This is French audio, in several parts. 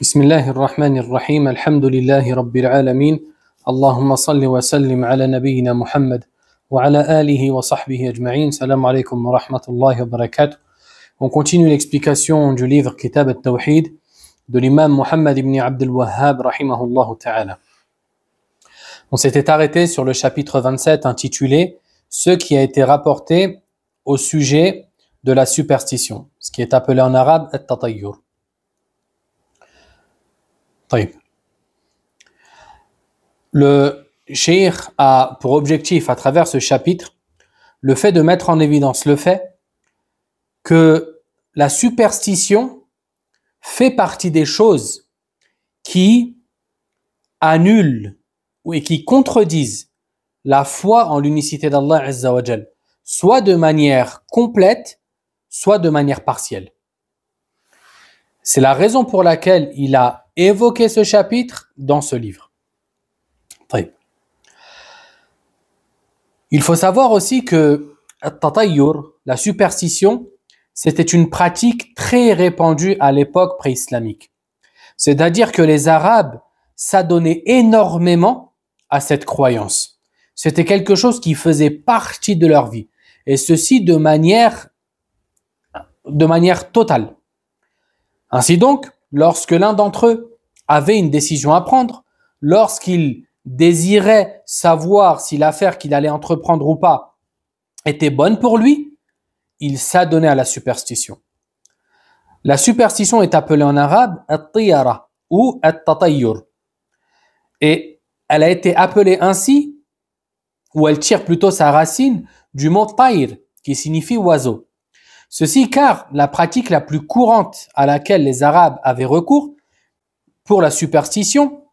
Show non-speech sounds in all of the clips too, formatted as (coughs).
بسم الله الرحمن الرحيم الحمد لله رب العالمين اللهم صل وسلم على نبينا محمد وعلى آله وصحبه أجمعين السلام عليكم ورحمة الله وبركاته On continue l'explication du livre Kitab al-Tawhid de l'imam Muhammad ibn Abd al Wahhab rahimahullah ta'ala. On s'était arrêté sur le chapitre 27 intitulé Ce qui a été rapporté au sujet de la superstition, ce qui est appelé en arabe « tatayyur Le Shir a pour objectif à travers ce chapitre le fait de mettre en évidence le fait que la superstition fait partie des choses qui annulent et qui contredisent la foi en l'unicité d'Allah soit de manière complète, soit de manière partielle. C'est la raison pour laquelle il a évoquer ce chapitre dans ce livre. Il faut savoir aussi que la superstition, c'était une pratique très répandue à l'époque pré-islamique. C'est-à-dire que les Arabes s'adonnaient énormément à cette croyance. C'était quelque chose qui faisait partie de leur vie. Et ceci de manière, de manière totale. Ainsi donc, lorsque l'un d'entre eux avait une décision à prendre lorsqu'il désirait savoir si l'affaire qu'il allait entreprendre ou pas était bonne pour lui, il s'adonnait à la superstition. La superstition est appelée en arabe at-tiyara ou at-tatayyur. Et elle a été appelée ainsi, ou elle tire plutôt sa racine du mot taïr, qui signifie oiseau. Ceci car la pratique la plus courante à laquelle les Arabes avaient recours pour la superstition,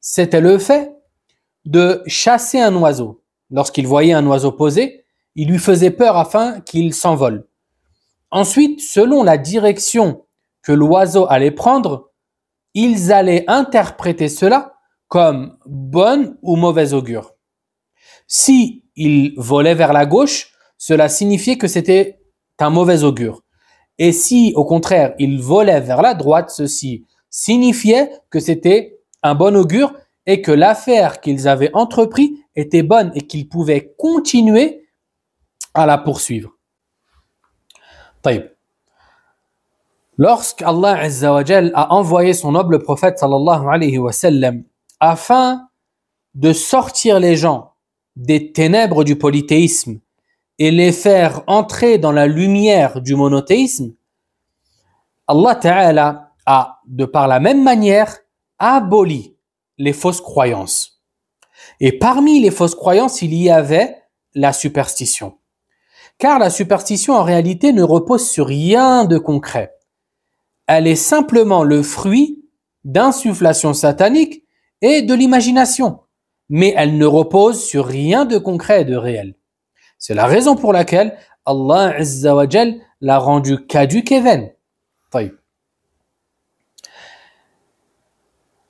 c'était le fait de chasser un oiseau. Lorsqu'il voyait un oiseau posé, il lui faisait peur afin qu'il s'envole. Ensuite, selon la direction que l'oiseau allait prendre, ils allaient interpréter cela comme bonne ou mauvaise augure. Si il volait vers la gauche, cela signifiait que c'était un mauvais augure. Et si, au contraire, il volait vers la droite, ceci signifiait que c'était un bon augure et que l'affaire qu'ils avaient entrepris était bonne et qu'ils pouvaient continuer à la poursuivre. Lorsqu'Allah Lorsque Allah a envoyé son noble prophète sallallahu alayhi wa afin de sortir les gens des ténèbres du polythéisme et les faire entrer dans la lumière du monothéisme, Allah Ta'ala a, de par la même manière, aboli les fausses croyances. Et parmi les fausses croyances, il y avait la superstition. Car la superstition, en réalité, ne repose sur rien de concret. Elle est simplement le fruit d'insufflation satanique et de l'imagination. Mais elle ne repose sur rien de concret et de réel. C'est la raison pour laquelle Allah Azzawajal l'a rendu caduque et vaine.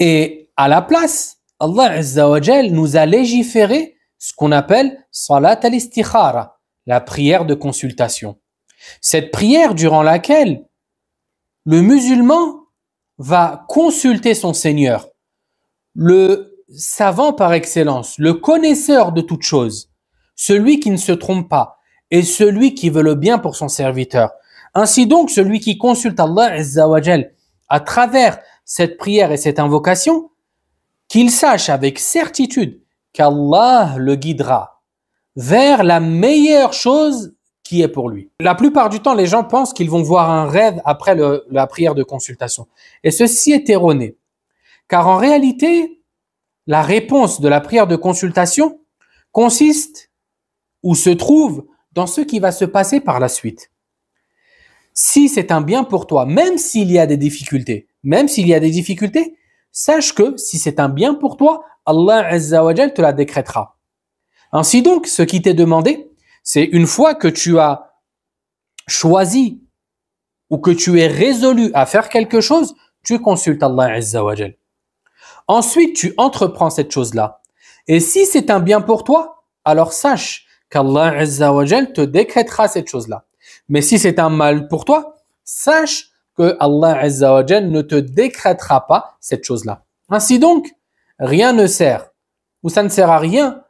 Et à la place, Allah Azzawajal nous a légiféré ce qu'on appelle Salat al-Istikhara, la prière de consultation. Cette prière durant laquelle le musulman va consulter son Seigneur, le savant par excellence, le connaisseur de toutes choses, celui qui ne se trompe pas et celui qui veut le bien pour son serviteur. Ainsi donc, celui qui consulte Allah Azzawajal à travers cette prière et cette invocation, qu'il sache avec certitude qu'Allah le guidera vers la meilleure chose qui est pour lui. La plupart du temps, les gens pensent qu'ils vont voir un rêve après la prière de consultation. Et ceci est erroné. Car en réalité, la réponse de la prière de consultation consiste ou se trouve dans ce qui va se passer par la suite. Si c'est un bien pour toi, même s'il y a des difficultés, même s'il y a des difficultés, sache que si c'est un bien pour toi, Allah Azzawajal te la décrétera. Ainsi donc, ce qui t'est demandé, c'est une fois que tu as choisi ou que tu es résolu à faire quelque chose, tu consultes Allah Azzawajal. Ensuite, tu entreprends cette chose-là. Et si c'est un bien pour toi, alors sache qu'Allah Azzawajal te décrétera cette chose-là. Mais si c'est un mal pour toi, sache que Allah Azzawajal ne te décrétera pas cette chose-là. Ainsi donc, rien ne sert, ou ça ne sert à rien,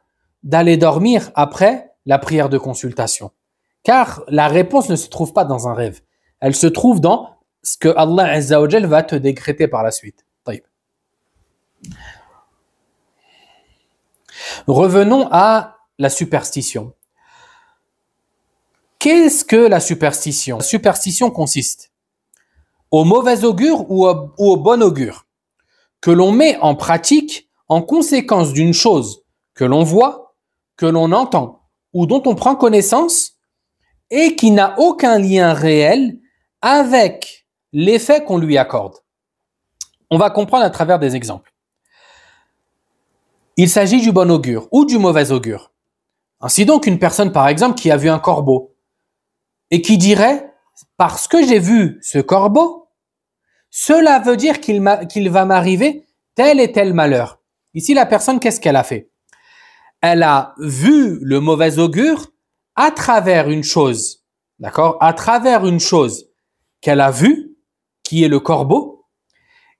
d'aller dormir après la prière de consultation. Car la réponse ne se trouve pas dans un rêve. Elle se trouve dans ce que Allah Azzawajal va te décréter par la suite. Revenons à la superstition. Qu'est-ce que la superstition La superstition consiste au mauvais augure ou au, bon augure, que l'on met en pratique en conséquence d'une chose que l'on voit, que l'on entend ou dont on prend connaissance et qui n'a aucun lien réel avec l'effet qu'on lui accorde. On va comprendre à travers des exemples. Il s'agit du bon augure ou du mauvais augure. Ainsi donc, une personne, par exemple, qui a vu un corbeau et qui dirait, parce que j'ai vu ce corbeau, cela veut dire qu'il va m'arriver tel et tel malheur. Ici, la personne, qu'est-ce qu'elle a fait Elle a vu le mauvais augure à travers une chose, d'accord À travers une chose qu'elle a vue, qui est le corbeau,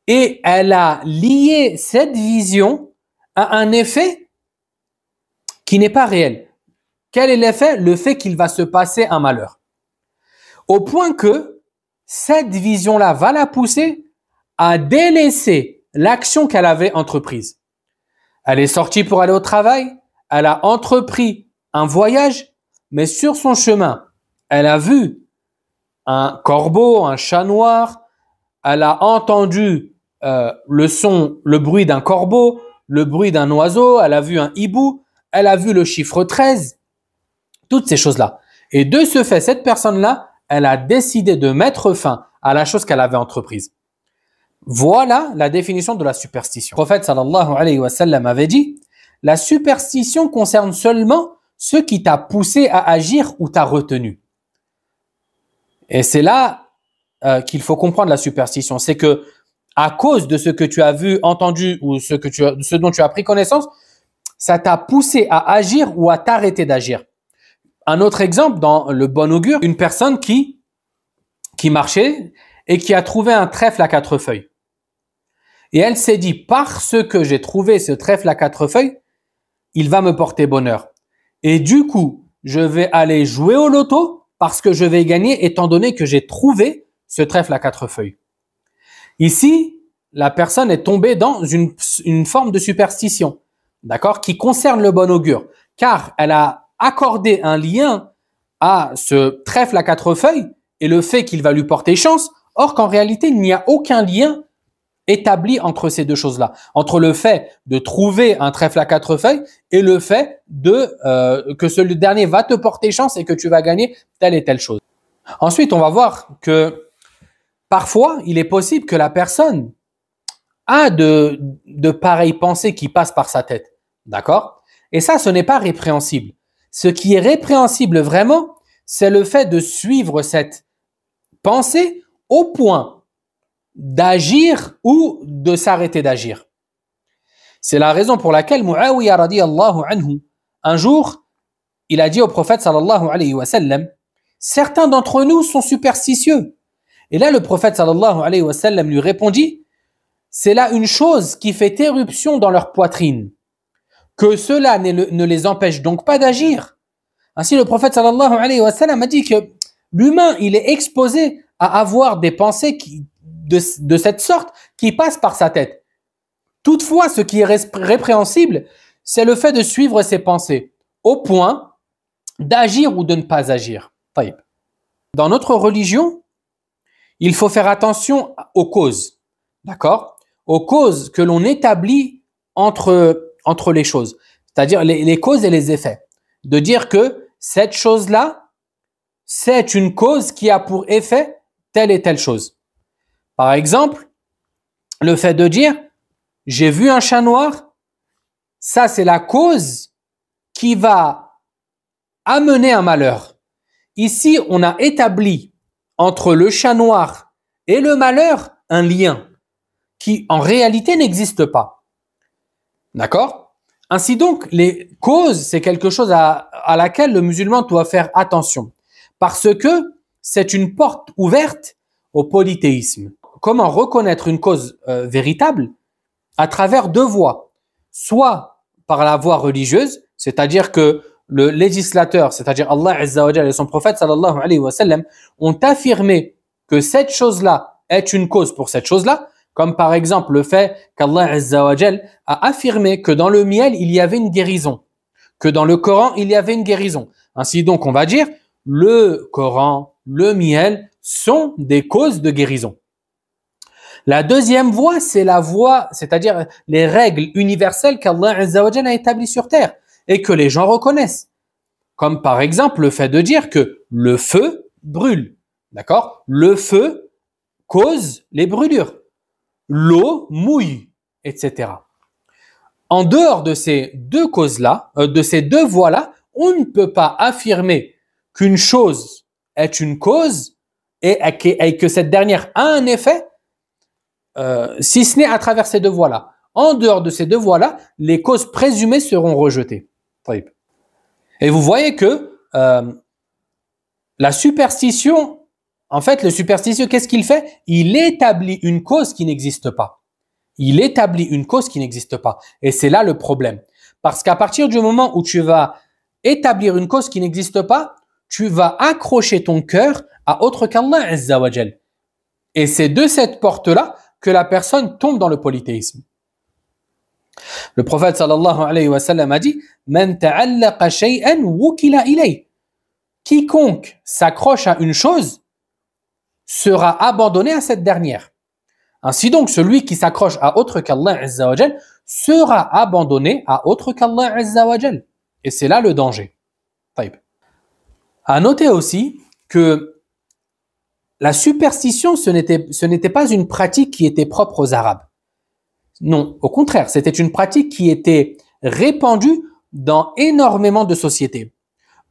et elle a lié cette vision à un effet qui n'est pas réel. Quel est l'effet Le fait qu'il va se passer un malheur. Au point que cette vision-là va la pousser à délaisser l'action qu'elle avait entreprise. Elle est sortie pour aller au travail, elle a entrepris un voyage, mais sur son chemin, elle a vu un corbeau, un chat noir, elle a entendu euh, le son, le bruit d'un corbeau, le bruit d'un oiseau, elle a vu un hibou, elle a vu le chiffre 13, toutes ces choses-là. Et de ce fait, cette personne-là, elle a décidé de mettre fin à la chose qu'elle avait entreprise. Voilà la définition de la superstition. Le prophète sallallahu alayhi wa sallam avait dit La superstition concerne seulement ce qui t'a poussé à agir ou t'a retenu. Et c'est là euh, qu'il faut comprendre la superstition. C'est que, à cause de ce que tu as vu, entendu ou ce, que tu ce dont tu as pris connaissance, ça t'a poussé à agir ou à t'arrêter d'agir. Un autre exemple dans le bon augure, une personne qui, qui marchait et qui a trouvé un trèfle à quatre feuilles. Et elle s'est dit, parce que j'ai trouvé ce trèfle à quatre feuilles, il va me porter bonheur. Et du coup, je vais aller jouer au loto parce que je vais gagner étant donné que j'ai trouvé ce trèfle à quatre feuilles. Ici, la personne est tombée dans une, une forme de superstition, d'accord, qui concerne le bon augure, car elle a accorder un lien à ce trèfle à quatre feuilles et le fait qu'il va lui porter chance, or qu'en réalité, il n'y a aucun lien établi entre ces deux choses-là, entre le fait de trouver un trèfle à quatre feuilles et le fait de euh, que ce dernier va te porter chance et que tu vas gagner telle et telle chose. Ensuite, on va voir que parfois, il est possible que la personne a de, de pareilles pensées qui passent par sa tête, d'accord Et ça, ce n'est pas répréhensible. Ce qui est répréhensible vraiment, c'est le fait de suivre cette pensée au point d'agir ou de s'arrêter d'agir. C'est la raison pour laquelle Muawiyah radiallahu anhu, un jour, il a dit au prophète sallallahu alayhi wa sallam, certains d'entre nous sont superstitieux. Et là, le prophète sallallahu alayhi wa sallam lui répondit, c'est là une chose qui fait éruption dans leur poitrine que cela ne les empêche donc pas d'agir. Ainsi, le prophète sallallahu alayhi wa sallam a dit que l'humain, il est exposé à avoir des pensées de, de, cette sorte qui passent par sa tête. Toutefois, ce qui est répréhensible, c'est le fait de suivre ses pensées au point d'agir ou de ne pas agir. Dans notre religion, il faut faire attention aux causes, d'accord Aux causes que l'on établit entre entre les choses, c'est-à-dire les, causes et les effets. De dire que cette chose-là, c'est une cause qui a pour effet telle et telle chose. Par exemple, le fait de dire j'ai vu un chat noir, ça c'est la cause qui va amener un malheur. Ici, on a établi entre le chat noir et le malheur un lien qui en réalité n'existe pas. D'accord Ainsi donc, les causes, c'est quelque chose à, laquelle le musulman doit faire attention. Parce que c'est une porte ouverte au polythéisme. Comment reconnaître une cause euh, véritable À travers deux voies. Soit par la voie religieuse, c'est-à-dire que le législateur, c'est-à-dire Allah Azza et son prophète sallallahu alayhi wa sallam, ont affirmé que cette chose-là est une cause pour cette chose-là, comme par exemple le fait qu'Allah a affirmé que dans le miel, il y avait une guérison, que dans le Coran, il y avait une guérison. Ainsi donc, on va dire, le Coran, le miel sont des causes de guérison. La deuxième voie, c'est la voie, c'est-à-dire les règles universelles qu'Allah a établies sur terre et que les gens reconnaissent. Comme par exemple le fait de dire que le feu brûle. D'accord Le feu cause les brûlures l'eau mouille, etc. En dehors de ces deux causes-là, euh, de ces deux voies-là, on ne peut pas affirmer qu'une chose est une cause et, que cette dernière a un effet, euh, si ce n'est à travers ces deux voies-là. En dehors de ces deux voies-là, les causes présumées seront rejetées. Et vous voyez que euh, la superstition en fait, le superstitieux, qu'est-ce qu'il fait Il établit une cause qui n'existe pas. Il établit une cause qui n'existe pas. Et c'est là le problème. Parce qu'à partir du moment où tu vas établir une cause qui n'existe pas, tu vas accrocher ton cœur à autre qu'Allah Azzawajal. Et c'est de cette porte-là que la personne tombe dans le polythéisme. Le prophète sallallahu alayhi wa sallam a dit Quiconque s'accroche à une chose, sera abandonné à cette dernière. Ainsi donc, celui qui s'accroche à autre qu'Allah Azzawajal sera abandonné à autre qu'Allah Azzawajal. Et c'est là le danger. Taïb. À noter aussi que la superstition, ce n'était pas une pratique qui était propre aux Arabes. Non, au contraire, c'était une pratique qui était répandue dans énormément de sociétés,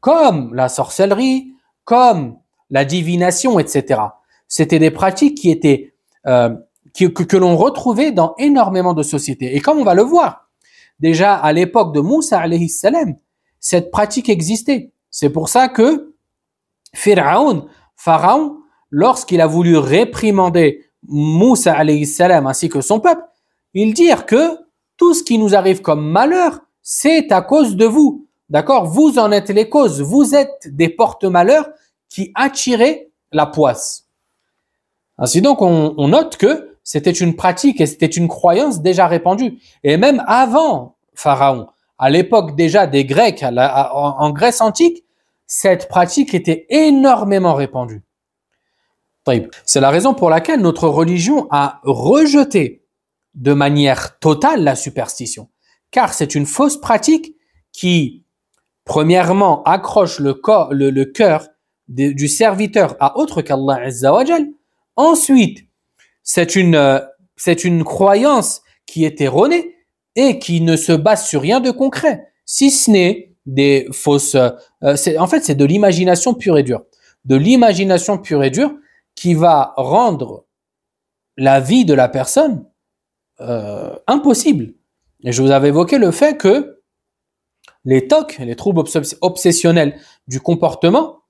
comme la sorcellerie, comme la divination, etc. C'était des pratiques qui étaient euh, que, l'on retrouvait dans énormément de sociétés. Et comme on va le voir, déjà à l'époque de Moussa alayhi salam, cette pratique existait. C'est pour ça que Pharaon, Pharaon, lorsqu'il a voulu réprimander Moussa alayhi salam ainsi que son peuple, il dit que tout ce qui nous arrive comme malheur, c'est à cause de vous. D'accord Vous en êtes les causes. Vous êtes des porte-malheurs qui attirez la poisse. Ainsi donc, on, note que c'était une pratique et c'était une croyance déjà répandue. Et même avant Pharaon, à l'époque déjà des Grecs, en, Grèce antique, cette pratique était énormément répandue. C'est la raison pour laquelle notre religion a rejeté de manière totale la superstition, car c'est une fausse pratique qui, premièrement, accroche le, cœur du serviteur à autre qu'Allah Azzawajal, Ensuite, c'est une, euh, c'est une croyance qui est erronée et qui ne se base sur rien de concret, si ce n'est des fausses... Euh, euh, c'est, en fait, c'est de l'imagination pure et dure. De l'imagination pure et dure qui va rendre la vie de la personne impossible. Et je vous avais évoqué le fait que les TOC, les troubles obsessionnels du comportement,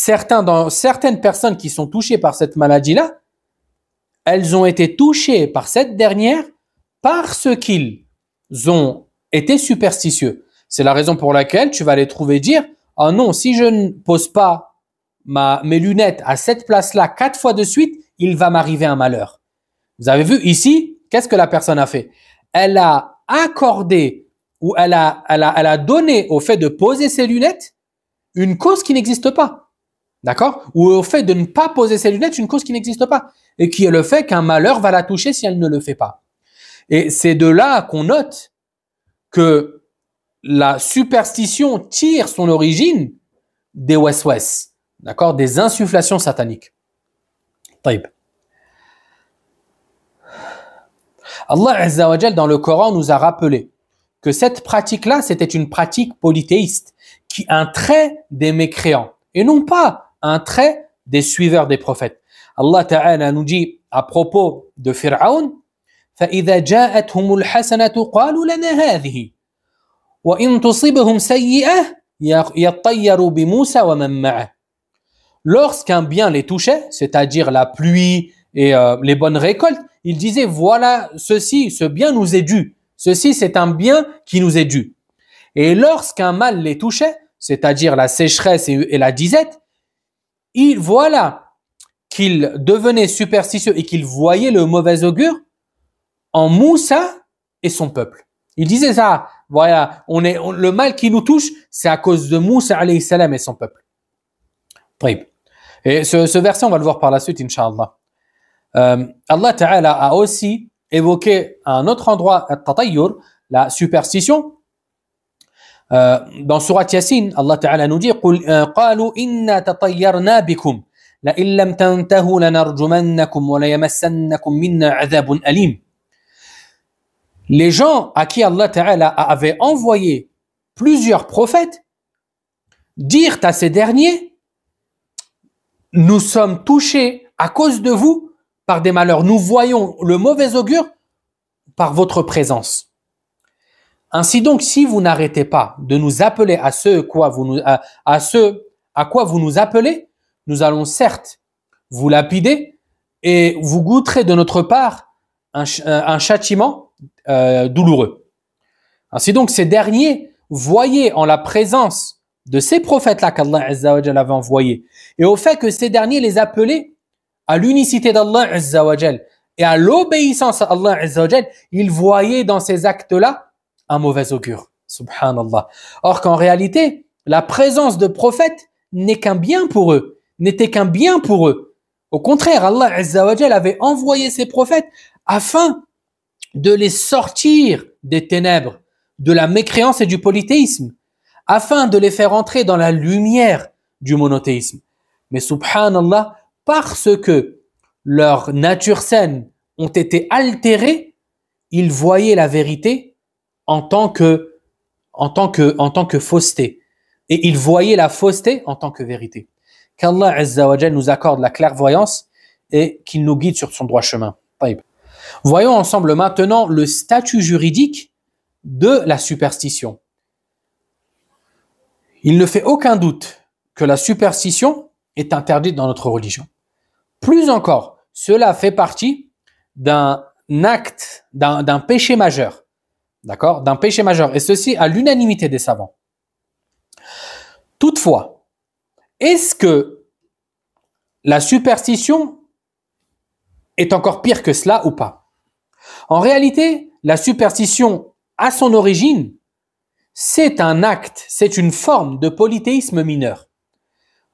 certains dans, certaines personnes qui sont touchées par cette maladie-là, elles ont été touchées par cette dernière parce qu'ils ont été superstitieux. C'est la raison pour laquelle tu vas les trouver dire Ah non, si je ne pose pas ma, mes lunettes à cette place-là quatre fois de suite, il va m'arriver un malheur. Vous avez vu ici, qu'est-ce que la personne a fait Elle a accordé ou elle a, elle a donné au fait de poser ses lunettes une cause qui n'existe pas. D'accord Ou au fait de ne pas poser ses lunettes, une cause qui n'existe pas. Et qui est le fait qu'un malheur va la toucher si elle ne le fait pas. Et c'est de là qu'on note que la superstition tire son origine des West, d'accord Des insufflations sataniques. Taïb. Allah dans le Coran, nous a rappelé que cette pratique-là, c'était une pratique polythéiste, qui un trait des mécréants, et non pas un trait des suiveurs des prophètes. Allah Ta'ala nous dit à propos de Pharaon Lorsqu'un bien les touchait, c'est-à-dire la pluie et euh, les bonnes récoltes, ils disaient voilà ceci, ce bien nous est dû. Ceci c'est un bien qui nous est dû. Et lorsqu'un mal les touchait, c'est-à-dire la sécheresse et la disette, il, voilà qu'il devenait superstitieux et qu'il voyait le mauvais augure en Moussa et son peuple. Il disait ça, voilà, on est, le mal qui nous touche, c'est à cause de Moussa alayhi salam et son peuple. Et ce, ce, verset, on va le voir par la suite, inshallah. Euh, Allah Ta'ala a aussi évoqué à un autre endroit, la superstition, euh, dans Surat Yassin, Allah Ta'ala nous dit Les gens à qui Allah Ta'ala avait envoyé plusieurs prophètes dirent à ces derniers Nous sommes touchés à cause de vous par des malheurs. Nous voyons le mauvais augure par votre présence. Ainsi donc, si vous n'arrêtez pas de nous appeler à ce, quoi vous nous, à, à quoi vous nous appelez, nous allons certes vous lapider et vous goûterez de notre part un, euh, châtiment euh, douloureux. Ainsi donc, ces derniers voyaient en la présence de ces prophètes-là qu'Allah avait envoyés et au fait que ces derniers les appelaient à l'unicité d'Allah et à l'obéissance à Allah ils voyaient dans ces actes-là un mauvais augure. Subhanallah. Or qu'en réalité, la présence de prophètes n'est qu'un bien pour eux, n'était qu'un bien pour eux. Au contraire, Allah Azzawajal avait envoyé ses prophètes afin de les sortir des ténèbres, de la mécréance et du polythéisme, afin de les faire entrer dans la lumière du monothéisme. Mais subhanallah, parce que leur nature saine ont été altérées, ils voyaient la vérité en tant que, en tant que, en tant que fausseté. Et il voyait la fausseté en tant que vérité. Qu'Allah nous accorde la clairvoyance et qu'il nous guide sur son droit chemin. Voyons ensemble maintenant le statut juridique de la superstition. Il ne fait aucun doute que la superstition est interdite dans notre religion. Plus encore, cela fait partie d'un acte, d'un péché majeur d'accord, d'un péché majeur, et ceci à l'unanimité des savants. Toutefois, est-ce que la superstition est encore pire que cela ou pas En réalité, la superstition, à son origine, c'est un acte, c'est une forme de polythéisme mineur.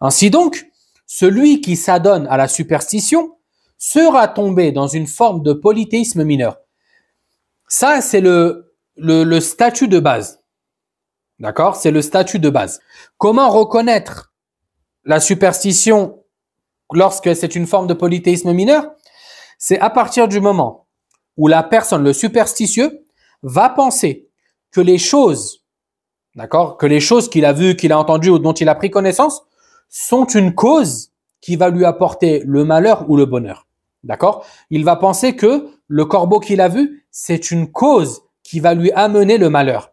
Ainsi donc, celui qui s'adonne à la superstition sera tombé dans une forme de polythéisme mineur. Ça, c'est le le, statut de base. D'accord C'est le statut de base. Comment reconnaître la superstition lorsque c'est une forme de polythéisme mineur C'est à partir du moment où la personne, le superstitieux, va penser que les choses, d'accord, que les choses qu'il a vues, qu'il a entendues ou dont il a pris connaissance sont une cause qui va lui apporter le malheur ou le bonheur. D'accord Il va penser que le corbeau qu'il a vu, c'est une cause qui va lui amener le malheur.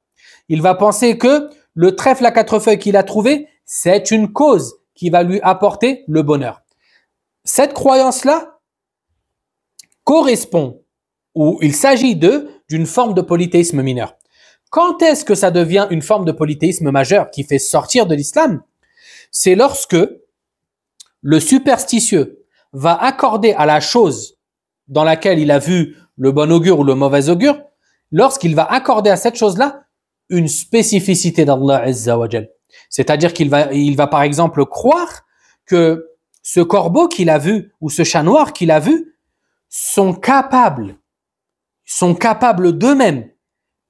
Il va penser que le trèfle à quatre feuilles qu'il a trouvé, c'est une cause qui va lui apporter le bonheur. Cette croyance-là correspond, ou il s'agit de, d'une forme de polythéisme mineur. Quand est-ce que ça devient une forme de polythéisme majeur qui fait sortir de l'islam C'est lorsque le superstitieux va accorder à la chose dans laquelle il a vu le bon augure ou le mauvais augure lorsqu'il va accorder à cette chose-là une spécificité d'Allah Azza C'est-à-dire qu'il va, il va par exemple croire que ce corbeau qu'il a vu ou ce chat noir qu'il a vu sont capables, sont capables d'eux-mêmes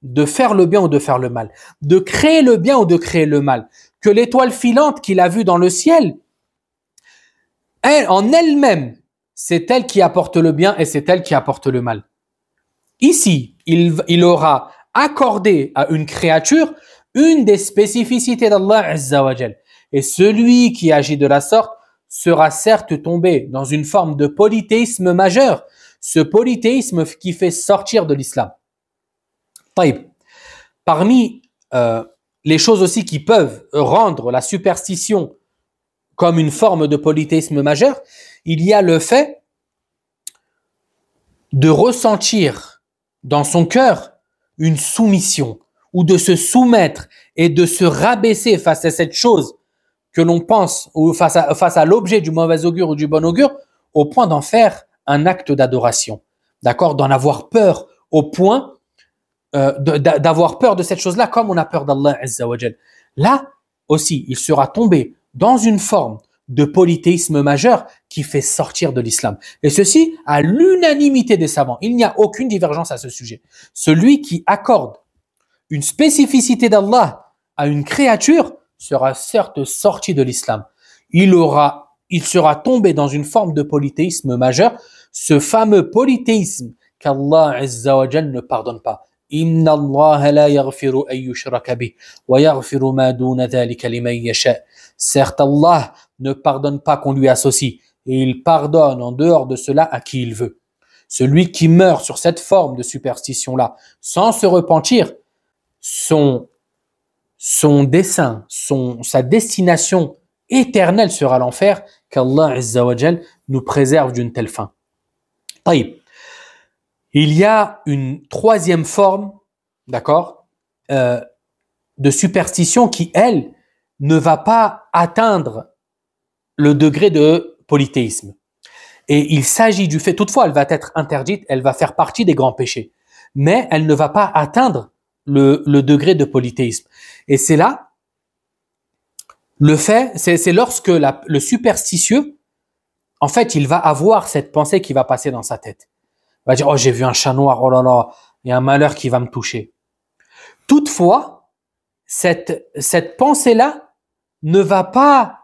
de faire le bien ou de faire le mal, de créer le bien ou de créer le mal, que l'étoile filante qu'il a vue dans le ciel, elle, en elle-même, c'est elle qui apporte le bien et c'est elle qui apporte le mal. Ici, il, aura accordé à une créature une des spécificités d'Allah Azzawajal. Et celui qui agit de la sorte sera certes tombé dans une forme de polythéisme majeur, ce polythéisme qui fait sortir de l'islam. Parmi euh, les choses aussi qui peuvent rendre la superstition comme une forme de polythéisme majeur, il y a le fait de ressentir dans son cœur une soumission ou de se soumettre et de se rabaisser face à cette chose que l'on pense ou face à, l'objet du mauvais augure ou du bon augure au point d'en faire un acte d'adoration. D'accord D'en avoir peur au point euh, d'avoir peur de cette chose-là comme on a peur d'Allah Là aussi, il sera tombé dans une forme de polythéisme majeur qui fait sortir de l'islam. Et ceci à l'unanimité des savants. Il n'y a aucune divergence à ce sujet. Celui qui accorde une spécificité d'Allah à une créature sera certes sorti de l'islam. Il aura, il sera tombé dans une forme de polythéisme majeur, ce fameux polythéisme qu'Allah ne pardonne pas. Inna Certes, Allah ne pardonne pas qu'on lui associe, et il pardonne en dehors de cela à qui il veut. Celui qui meurt sur cette forme de superstition-là, sans se repentir, son, son dessein, son, sa destination éternelle sera l'enfer, qu'Allah nous préserve d'une telle fin. Il y a une troisième forme, d'accord, euh, de superstition qui, elle, ne va pas atteindre le degré de polythéisme. Et il s'agit du fait, toutefois, elle va être interdite, elle va faire partie des grands péchés, mais elle ne va pas atteindre le, degré de polythéisme. Et c'est là le fait, c'est lorsque le superstitieux, en fait, il va avoir cette pensée qui va passer dans sa tête va dire, oh, j'ai vu un chat noir, oh là là, il y a un malheur qui va me toucher. Toutefois, cette, cette pensée-là ne va pas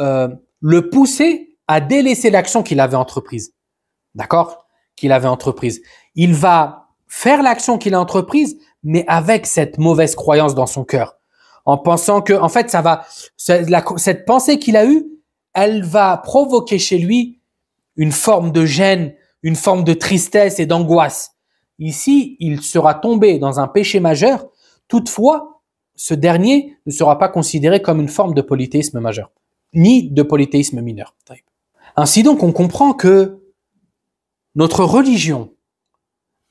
euh, le pousser à délaisser l'action qu'il avait entreprise. D'accord Qu'il avait entreprise. Il va faire l'action qu'il a entreprise, mais avec cette mauvaise croyance dans son cœur. En pensant que, en fait, ça va, cette pensée qu'il a eue, elle va provoquer chez lui une forme de gêne, une forme de tristesse et d'angoisse. Ici, il sera tombé dans un péché majeur. Toutefois, ce dernier ne sera pas considéré comme une forme de polythéisme majeur, ni de polythéisme mineur. Ainsi donc, on comprend que notre religion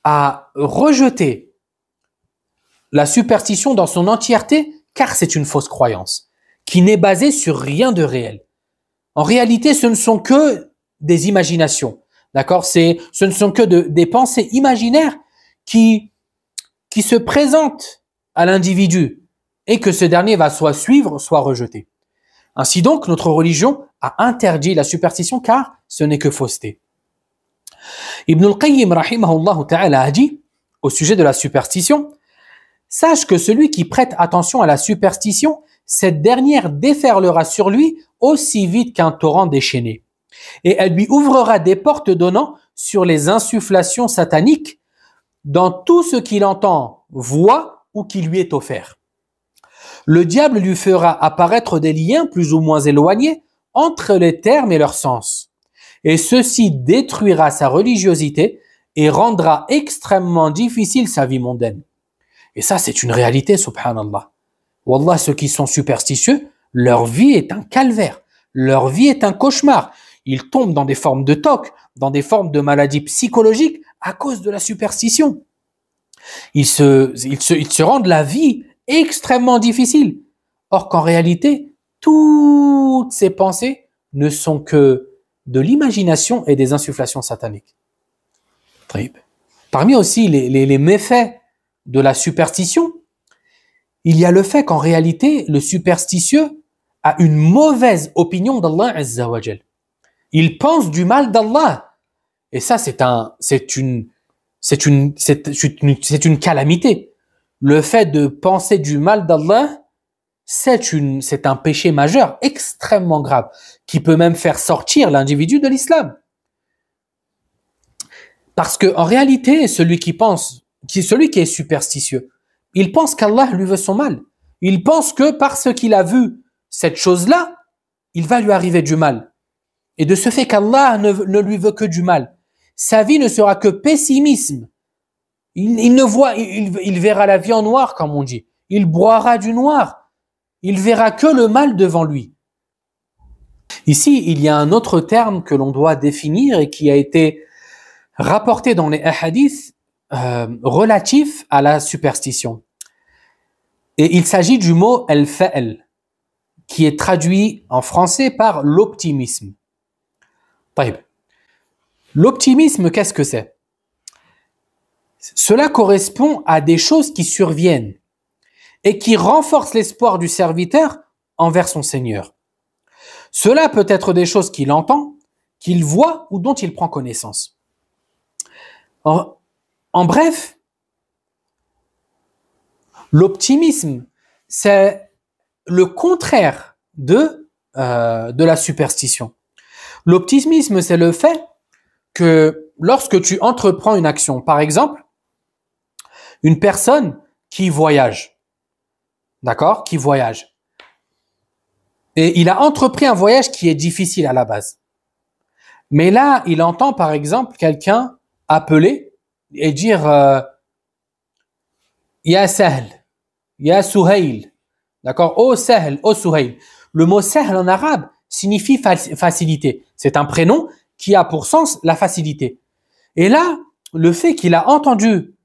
a rejeté la superstition dans son entièreté, car c'est une fausse croyance, qui n'est basée sur rien de réel. En réalité, ce ne sont que des imaginations, D'accord C'est, ce ne sont que des pensées imaginaires qui, qui se présentent à l'individu et que ce dernier va soit suivre, soit rejeter. Ainsi donc, notre religion a interdit la superstition car ce n'est que fausseté. Ibn al-Qayyim rahimahullah ta'ala a dit au sujet de la superstition Sache que celui qui prête attention à la superstition, cette dernière déferlera sur lui aussi vite qu'un torrent déchaîné. Et elle lui ouvrera des portes donnant sur les insufflations sataniques dans tout ce qu'il entend, voit ou qui lui est offert. Le diable lui fera apparaître des liens plus ou moins éloignés entre les termes et leur sens. Et ceci détruira sa religiosité et rendra extrêmement difficile sa vie mondaine. Et ça, c'est une réalité, subhanallah. Wallah, ceux qui sont superstitieux, leur vie est un calvaire, leur vie est un cauchemar, il tombe dans des formes de toc, dans des formes de maladies psychologiques à cause de la superstition. Ils se, il se, rendent la vie extrêmement difficile. Or qu'en réalité, toutes ces pensées ne sont que de l'imagination et des insufflations sataniques. Parmi aussi les, les méfaits de la superstition, il y a le fait qu'en réalité, le superstitieux a une mauvaise opinion d'Allah Azzawajal. Il pense du mal d'Allah. Et ça, c'est un, c'est une, c'est une, c'est une, calamité. Le fait de penser du mal d'Allah, c'est une, c'est un péché majeur extrêmement grave qui peut même faire sortir l'individu de l'islam. Parce que, en réalité, celui qui pense, qui, celui qui est superstitieux, il pense qu'Allah lui veut son mal. Il pense que parce qu'il a vu cette chose-là, il va lui arriver du mal et de ce fait qu'Allah ne, lui veut que du mal, sa vie ne sera que pessimisme. Il, ne voit, il, verra la vie en noir, comme on dit. Il boira du noir. Il verra que le mal devant lui. Ici, il y a un autre terme que l'on doit définir et qui a été rapporté dans les hadiths euh, relatifs à la superstition. Et il s'agit du mot al-fa'l, qui est traduit en français par l'optimisme. L'optimisme, qu'est-ce que c'est Cela correspond à des choses qui surviennent et qui renforcent l'espoir du serviteur envers son Seigneur. Cela peut être des choses qu'il entend, qu'il voit ou dont il prend connaissance. En, bref, l'optimisme, c'est le contraire de euh, la superstition. L'optimisme, c'est le fait que lorsque tu entreprends une action, par exemple, une personne qui voyage, d'accord, qui voyage, et il a entrepris un voyage qui est difficile à la base. Mais là, il entend par exemple quelqu'un appeler et dire euh, Ya Sahel, Ya D'accord Oh Sahl, Oh Suhail. Le mot Sahl en arabe, signifie facilité. C'est un prénom qui a pour sens la facilité. Et là, le fait qu'il a entendu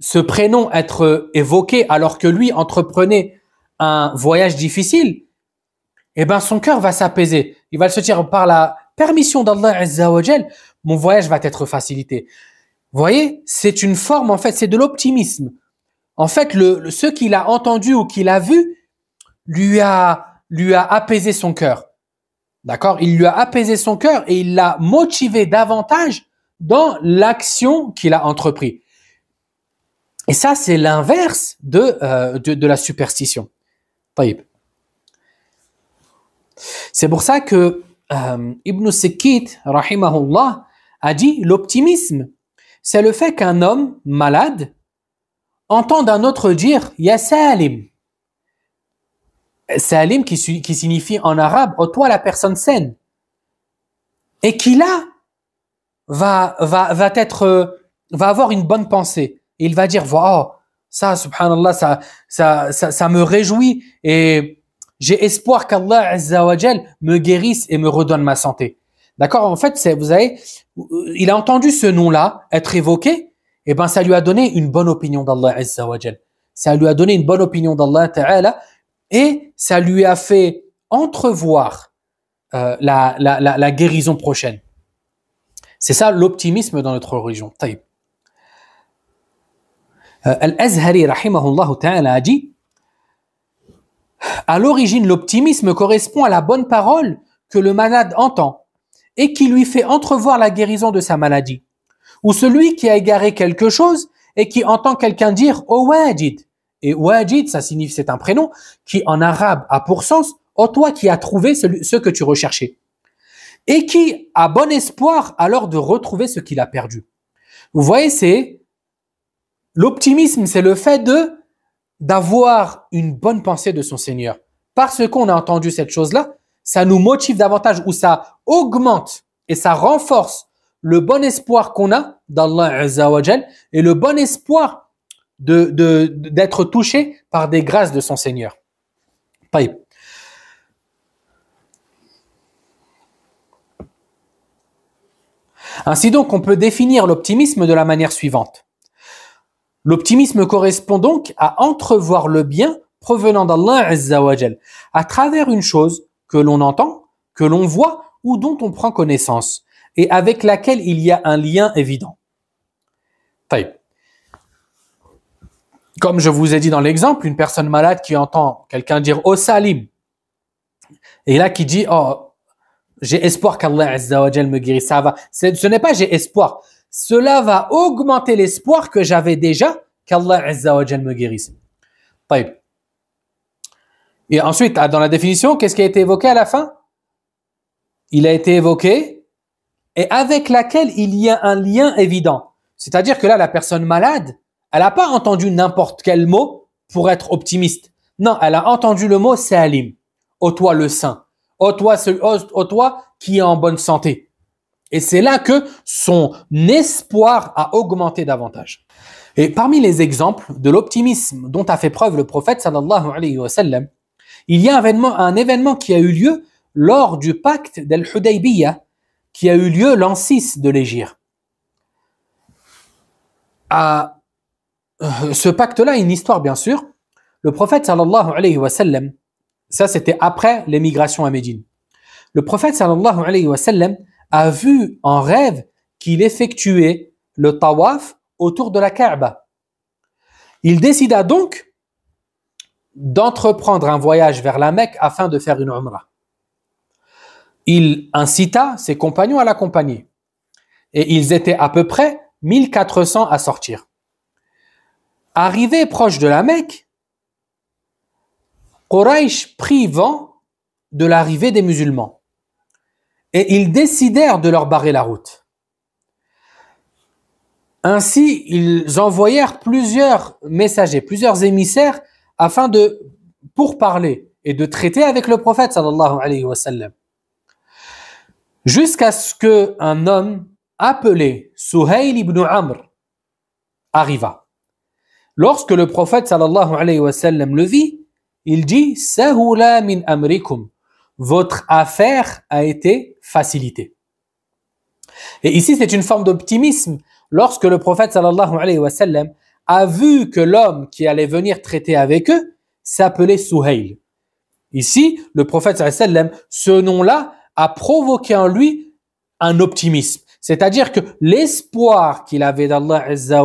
ce prénom être évoqué alors que lui entreprenait un voyage difficile, eh ben son cœur va s'apaiser. Il va se dire par la permission d'Allah Azzawajal, mon voyage va être facilité. Vous voyez, c'est une forme en fait, c'est de l'optimisme. En fait, ce qu'il a entendu ou qu'il a vu lui a lui a apaisé son cœur. D'accord Il lui a apaisé son cœur et il l'a motivé davantage dans l'action qu'il a entrepris. Et ça, c'est l'inverse de, euh, de, la superstition. C'est pour ça que euh, Ibn Sikit, rahimahullah, a dit l'optimisme, c'est le fait qu'un homme malade entende un autre dire « Ya salim » Salim qui, qui signifie en arabe, toi la personne saine. Et qui là va, va, va être, euh, va avoir une bonne pensée. Et il va dire, waouh ça, subhanallah, ça, ça, ça, ça me réjouit et j'ai espoir qu'Allah me guérisse et me redonne ma santé. D'accord En fait, c'est, vous avez euh, il a entendu ce nom-là être évoqué, et eh ben ça lui a donné une bonne opinion d'Allah Azzawajal. Ça lui a donné une bonne opinion d'Allah Ta'ala, et ça lui a fait entrevoir euh, la, guérison prochaine. C'est ça l'optimisme dans notre religion. Euh, Al-Azhari, a dit À l'origine, l'optimisme correspond à la bonne parole que le malade entend et qui lui fait entrevoir la guérison de sa maladie. Ou celui qui a égaré quelque chose et qui entend quelqu'un dire Oh wajid, et Wajid, ça signifie, c'est un prénom qui en arabe a pour sens oh, toi qui as trouvé ce, que tu recherchais. Et qui a bon espoir alors de retrouver ce qu'il a perdu. Vous voyez, c'est l'optimisme, c'est le fait de d'avoir une bonne pensée de son Seigneur. Parce qu'on a entendu cette chose-là, ça nous motive davantage ou ça augmente et ça renforce le bon espoir qu'on a d'Allah Azzawajal et le bon espoir d'être de, d'être touché par des grâces de son Seigneur. Ainsi donc, on peut définir l'optimisme de la manière suivante. L'optimisme correspond donc à entrevoir le bien provenant d'Allah Azzawajal à travers une chose que l'on entend, que l'on voit ou dont on prend connaissance et avec laquelle il y a un lien évident. Comme je vous ai dit dans l'exemple, une personne malade qui entend quelqu'un dire Oh Salim, et là qui dit Oh, j'ai espoir qu'Allah me guérisse, ça Ce n'est pas j'ai espoir. Cela va augmenter l'espoir que j'avais déjà qu'Allah me guérisse. Et ensuite, ah, dans la définition, qu'est-ce qui a été évoqué à la fin Il a été évoqué et avec laquelle il y a un lien évident. C'est-à-dire que là, la personne malade, elle n'a pas entendu n'importe quel mot pour être optimiste. Non, elle a entendu le mot Salim. Ô toi le saint. Ô toi, qui est en bonne santé. Et c'est là que son espoir a augmenté davantage. Et parmi les exemples de l'optimisme dont a fait preuve le prophète sallallahu alayhi wa sallam, il y a un événement, qui a eu lieu lors du pacte d'Al-Hudaybiyah, qui a eu lieu l'an 6 de l'Égypte. Euh, ce pacte-là a une histoire, bien sûr. Le prophète sallallahu alayhi wa sallam, ça c'était après l'émigration à Médine. Le prophète sallallahu alayhi wa sallam a vu en rêve qu'il effectuait le tawaf autour de la Kaaba. Il décida donc d'entreprendre un voyage vers la Mecque afin de faire une umrah. Il incita ses compagnons à l'accompagner. Et ils étaient à peu près 1400 à sortir. Arrivé proche de la Mecque, Quraysh prit vent de l'arrivée des musulmans et ils décidèrent de leur barrer la route. Ainsi, ils envoyèrent plusieurs messagers, plusieurs émissaires afin de pourparler et de traiter avec le prophète sallallahu alayhi wa sallam. Jusqu'à ce qu'un homme appelé Suhail ibn Amr arriva. Lorsque le prophète sallallahu alayhi wa sallam le vit, il dit Sahula min amrikum. Votre affaire a été facilitée. Et ici, c'est une forme d'optimisme. Lorsque le prophète sallallahu alayhi wa sallam a vu que l'homme qui allait venir traiter avec eux s'appelait Souhail. Ici, le prophète sallallahu alayhi wa sallam, ce nom-là a provoqué en lui un optimisme. C'est-à-dire que l'espoir qu'il avait d'Allah Azza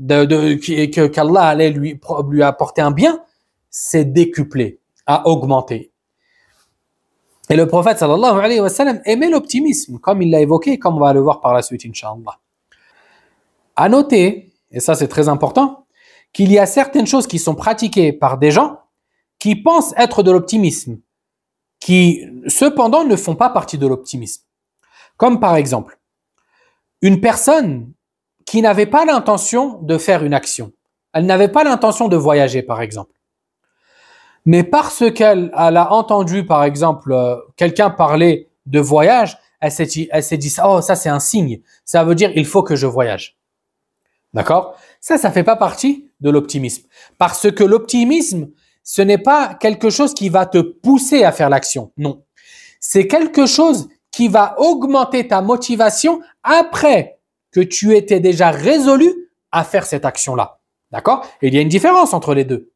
de, que qu'Allah allait lui, lui apporter un bien, s'est décuplé, a augmenté. Et le prophète sallallahu alayhi wa sallam aimait l'optimisme, comme il l'a évoqué, comme on va le voir par la suite, inshallah. À noter, et ça c'est très important, qu'il y a certaines choses qui sont pratiquées par des gens qui pensent être de l'optimisme, qui cependant ne font pas partie de l'optimisme. Comme par exemple, une personne qui n'avait pas l'intention de faire une action. Elle n'avait pas l'intention de voyager, par exemple. Mais parce qu'elle a entendu, par exemple, euh, quelqu'un parler de voyage, elle s'est dit, elle s'est dit, oh, ça c'est un signe. Ça veut dire, il faut que je voyage. D'accord Ça, ça fait pas partie de l'optimisme. Parce que l'optimisme, ce n'est pas quelque chose qui va te pousser à faire l'action. Non. C'est quelque chose qui va augmenter ta motivation après que tu étais déjà résolu à faire cette action-là. D'accord Il y a une différence entre les deux.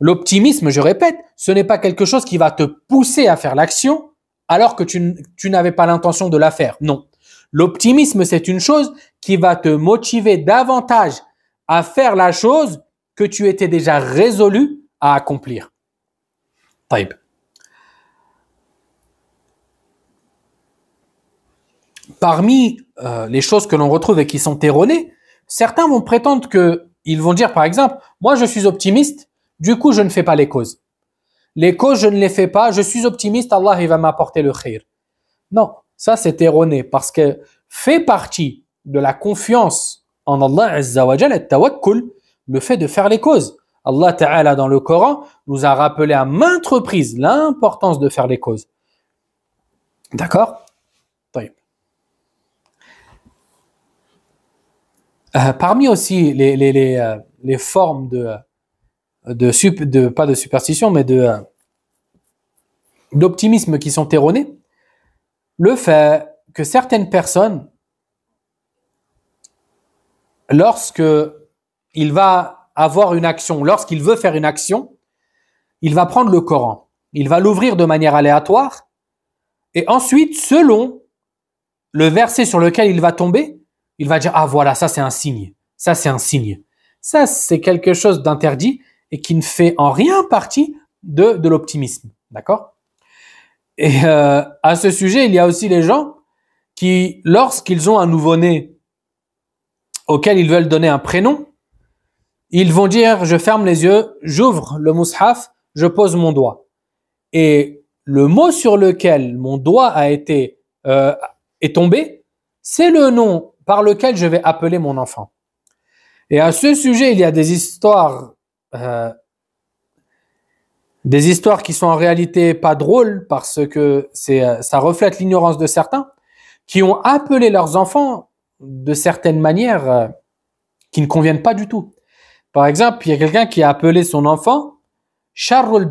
L'optimisme, je répète, ce n'est pas quelque chose qui va te pousser à faire l'action alors que tu, n'avais pas l'intention de la faire. Non. L'optimisme, c'est une chose qui va te motiver davantage à faire la chose que tu étais déjà résolu à accomplir. Type. Parmi euh, les choses que l'on retrouve et qui sont erronées, certains vont prétendre que, ils vont dire par exemple, moi je suis optimiste, du coup je ne fais pas les causes. Les causes, je ne les fais pas, je suis optimiste, Allah il va m'apporter le khir. Non, ça c'est erroné parce que fait partie de la confiance en Allah Azza le fait de faire les causes. Allah Ta'ala dans le Coran nous a rappelé à maintes reprises l'importance de faire les causes. D'accord Euh, parmi aussi euh, les, formes de, de, de, pas de superstition, mais euh, d'optimisme qui sont erronées, le fait que certaines personnes, lorsque il va avoir une action, lorsqu'il veut faire une action, il va prendre le Coran, il va l'ouvrir de manière aléatoire, et ensuite, selon le verset sur lequel il va tomber, il va dire ah voilà ça c'est un signe, ça c'est un signe, ça c'est quelque chose d'interdit et qui ne fait en rien partie de, l'optimisme, d'accord Et euh, à ce sujet, il y a aussi les gens qui, lorsqu'ils ont un nouveau-né auquel ils veulent donner un prénom, ils vont dire je ferme les yeux, j'ouvre le mushaf, je pose mon doigt. Et le mot sur lequel mon doigt a été euh, est tombé, c'est le nom par lequel je vais appeler mon enfant. Et à ce sujet, il y a des histoires, euh, des histoires qui sont en réalité pas drôles parce que c'est, euh, ça reflète l'ignorance de certains qui ont appelé leurs enfants de certaines manières euh, qui ne conviennent pas du tout. Par exemple, il y a quelqu'un qui a appelé son enfant Charul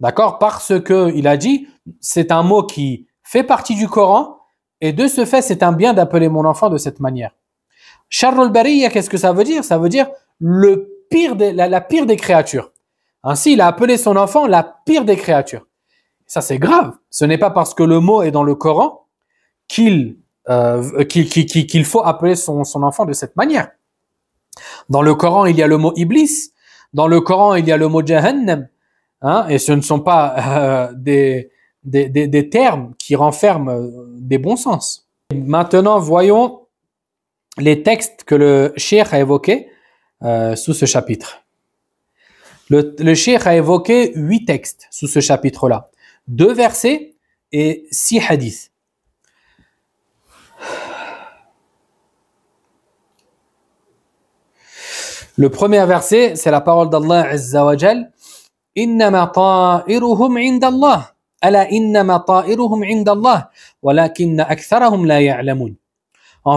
D'accord Parce que il a dit, c'est un mot qui fait partie du Coran, et de ce fait, c'est un bien d'appeler mon enfant de cette manière. Charles Bariya, qu'est-ce que ça veut dire Ça veut dire le pire des, la, pire des créatures. Ainsi, il a appelé son enfant la pire des créatures. Ça, c'est grave. Ce n'est pas parce que le mot est dans le Coran qu'il euh, qu'il faut appeler son, son enfant de cette manière. Dans le Coran, il y a le mot Iblis. Dans le Coran, il y a le mot Jahannam. Hein et ce ne sont pas euh, des, des, termes qui renferment euh, des bons sens. Maintenant, voyons les textes que le Cheikh a évoqués euh, sous ce chapitre. Le, le a évoqué huit textes sous ce chapitre-là. Deux versets et six hadiths. Le premier verset, c'est la parole d'Allah Azza Innama ta'iruhum indallah » En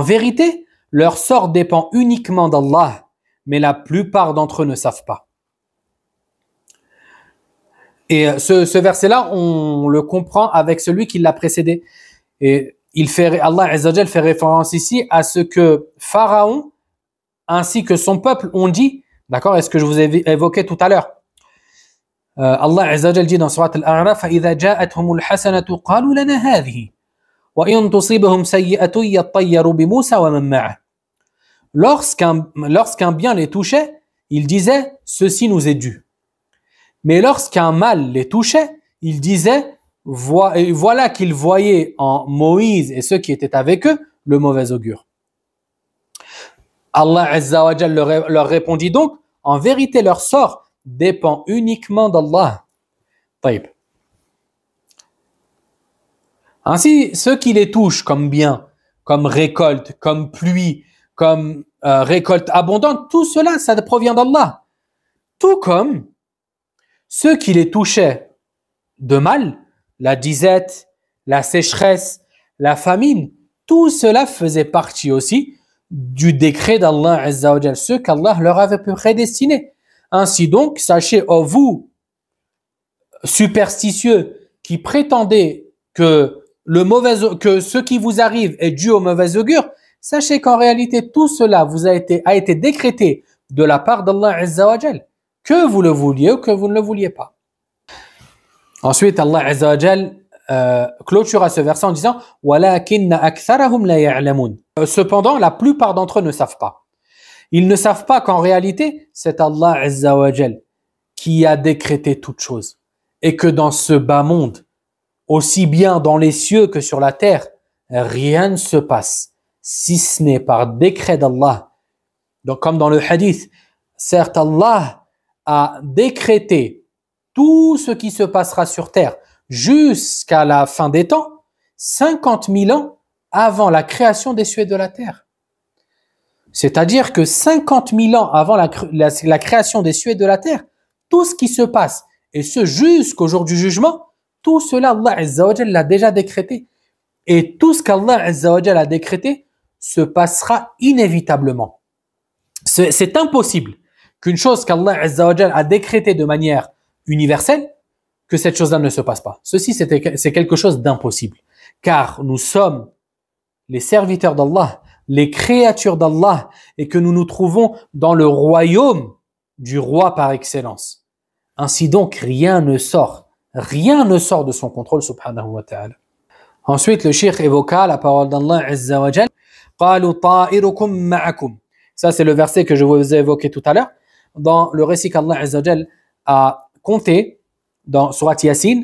vérité, leur sort dépend uniquement d'Allah, mais la plupart d'entre eux ne savent pas. Et euh, ce, verset-là, on le comprend avec celui qui l'a précédé. Et il fait, Allah fait référence ici à ce que Pharaon ainsi que son peuple ont dit. D'accord Est-ce que je vous ai évoqué tout à l'heure الله Lorsqu'un bien les touchait, ils disaient Ceci nous est dû. Mais lorsqu'un mal les touchait, ils disaient Voilà qu'ils voyaient en Moïse et ceux qui étaient avec eux le mauvais augure. Allah Azza leur répondit donc En vérité, leur sort dépend uniquement d'Allah. Ainsi, ceux qui les touchent comme bien, comme récolte, comme pluie, comme euh, récolte abondante, tout cela, ça provient d'Allah. Tout comme ceux qui les touchaient de mal, la disette, la sécheresse, la famine, tout cela faisait partie aussi du décret d'Allah ceux ce qu'Allah leur avait prédestiné. Ainsi donc, sachez, oh vous, superstitieux, qui prétendez que, le mauvais, que ce qui vous arrive est dû au mauvais augure, sachez qu'en réalité, tout cela vous a été, a été décrété de la part d'Allah Azzawajal, que vous le vouliez ou que vous ne le vouliez pas. Ensuite, Allah Azzawajal euh, ce verset en disant « euh, Cependant, la plupart d'entre eux ne savent pas. Ils ne savent pas qu'en réalité, c'est Allah Azzawajal qui a décrété toute chose. Et que dans ce bas monde, aussi bien dans les cieux que sur la terre, rien ne se passe, si ce n'est par décret d'Allah. Donc comme dans le hadith, certes Allah a décrété tout ce qui se passera sur terre jusqu'à la fin des temps, 50 000 ans avant la création des cieux et de la terre. C'est-à-dire que 50 000 ans avant la, création des cieux de la terre, tout ce qui se passe, et ce jusqu'au jour du jugement, tout cela, Allah Azzawajal l'a déjà décrété. Et tout ce qu'Allah Azzawajal a décrété se passera inévitablement. C'est impossible qu'une chose qu'Allah Azzawajal a décrétée de manière universelle, que cette chose-là ne se passe pas. Ceci, c'est quelque chose d'impossible. Car nous sommes les serviteurs d'Allah les créatures d'Allah et que nous nous trouvons dans le royaume du roi par excellence. Ainsi donc, rien ne sort, rien ne sort de son contrôle, subhanahu wa ta'ala. Ensuite, le shirk évoqua la parole d'Allah Azza wa Ça, c'est le verset que je vous ai évoqué tout à l'heure. Dans le récit qu'Allah Azza a compté dans Surat Yassin,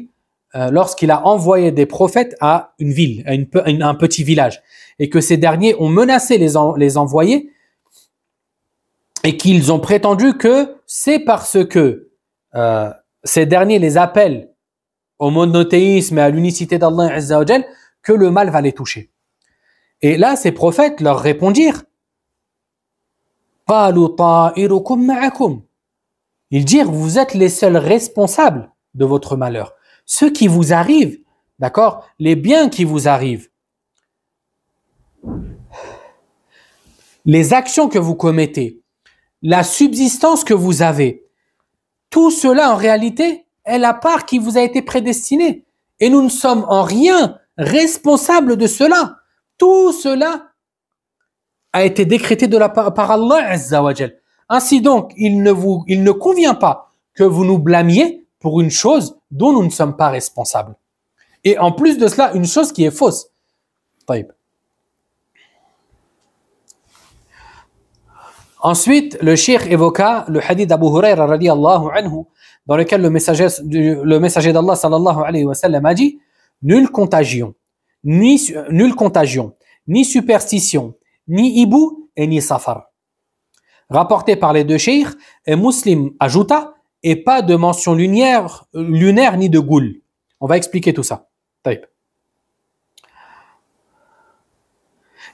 euh, lorsqu'il a envoyé des prophètes à une ville, à un petit village et que ces derniers ont menacé les, les envoyés et qu'ils ont prétendu que c'est parce que euh, ces derniers les appellent au monothéisme et à l'unicité d'Allah que le mal va les toucher. Et là, ces prophètes leur répondirent Ils dirent Vous êtes les seuls responsables de votre malheur. Ce qui vous arrive, d'accord Les biens qui vous arrivent, les actions que vous commettez, la subsistance que vous avez, tout cela en réalité est la part qui vous a été prédestinée. Et nous ne sommes en rien responsables de cela. Tout cela a été décrété de la, par Allah Azzawajal. Ainsi donc, il ne, vous, il ne convient pas que vous nous blâmiez pour une chose dont nous ne sommes pas responsables. Et en plus de cela, une chose qui est fausse. Ensuite, le cheikh évoqua le hadith d'Abu Huraira anhu, dans lequel le messager, le d'Allah sallallahu alayhi wa sallam a dit Nulle contagion, ni, contagion, ni superstition, ni hibou et ni safar. Rapporté par les deux cheikhs, et Muslim ajouta Et pas de mention lunaire, lunaire ni de goule. On va expliquer tout ça.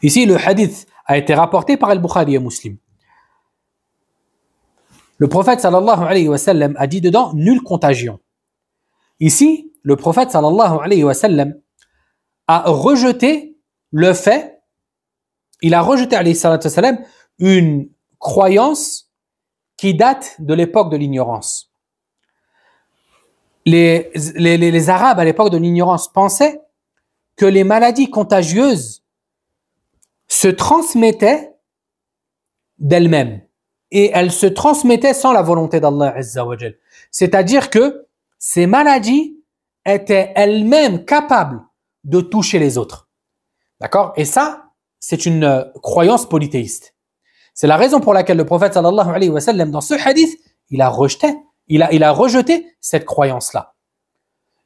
Ici, le hadith a été rapporté par Al-Bukhari et Muslim. Le prophète alayhi wa sallam a dit dedans nulle contagion. Ici, le prophète sallallahu alayhi wa sallam a rejeté le fait, il a rejeté une croyance qui date de l'époque de l'ignorance. Les, les, les, Arabes à l'époque de l'ignorance pensaient que les maladies contagieuses se transmettaient d'elles-mêmes et elle se transmettait sans la volonté d'Allah C'est-à-dire que ces maladies étaient elles-mêmes capables de toucher les autres. D'accord Et ça, c'est une euh, croyance polythéiste. C'est la raison pour laquelle le prophète sallallahu alayhi wa sallam, dans ce hadith, il a rejeté, il a, il a rejeté cette croyance-là.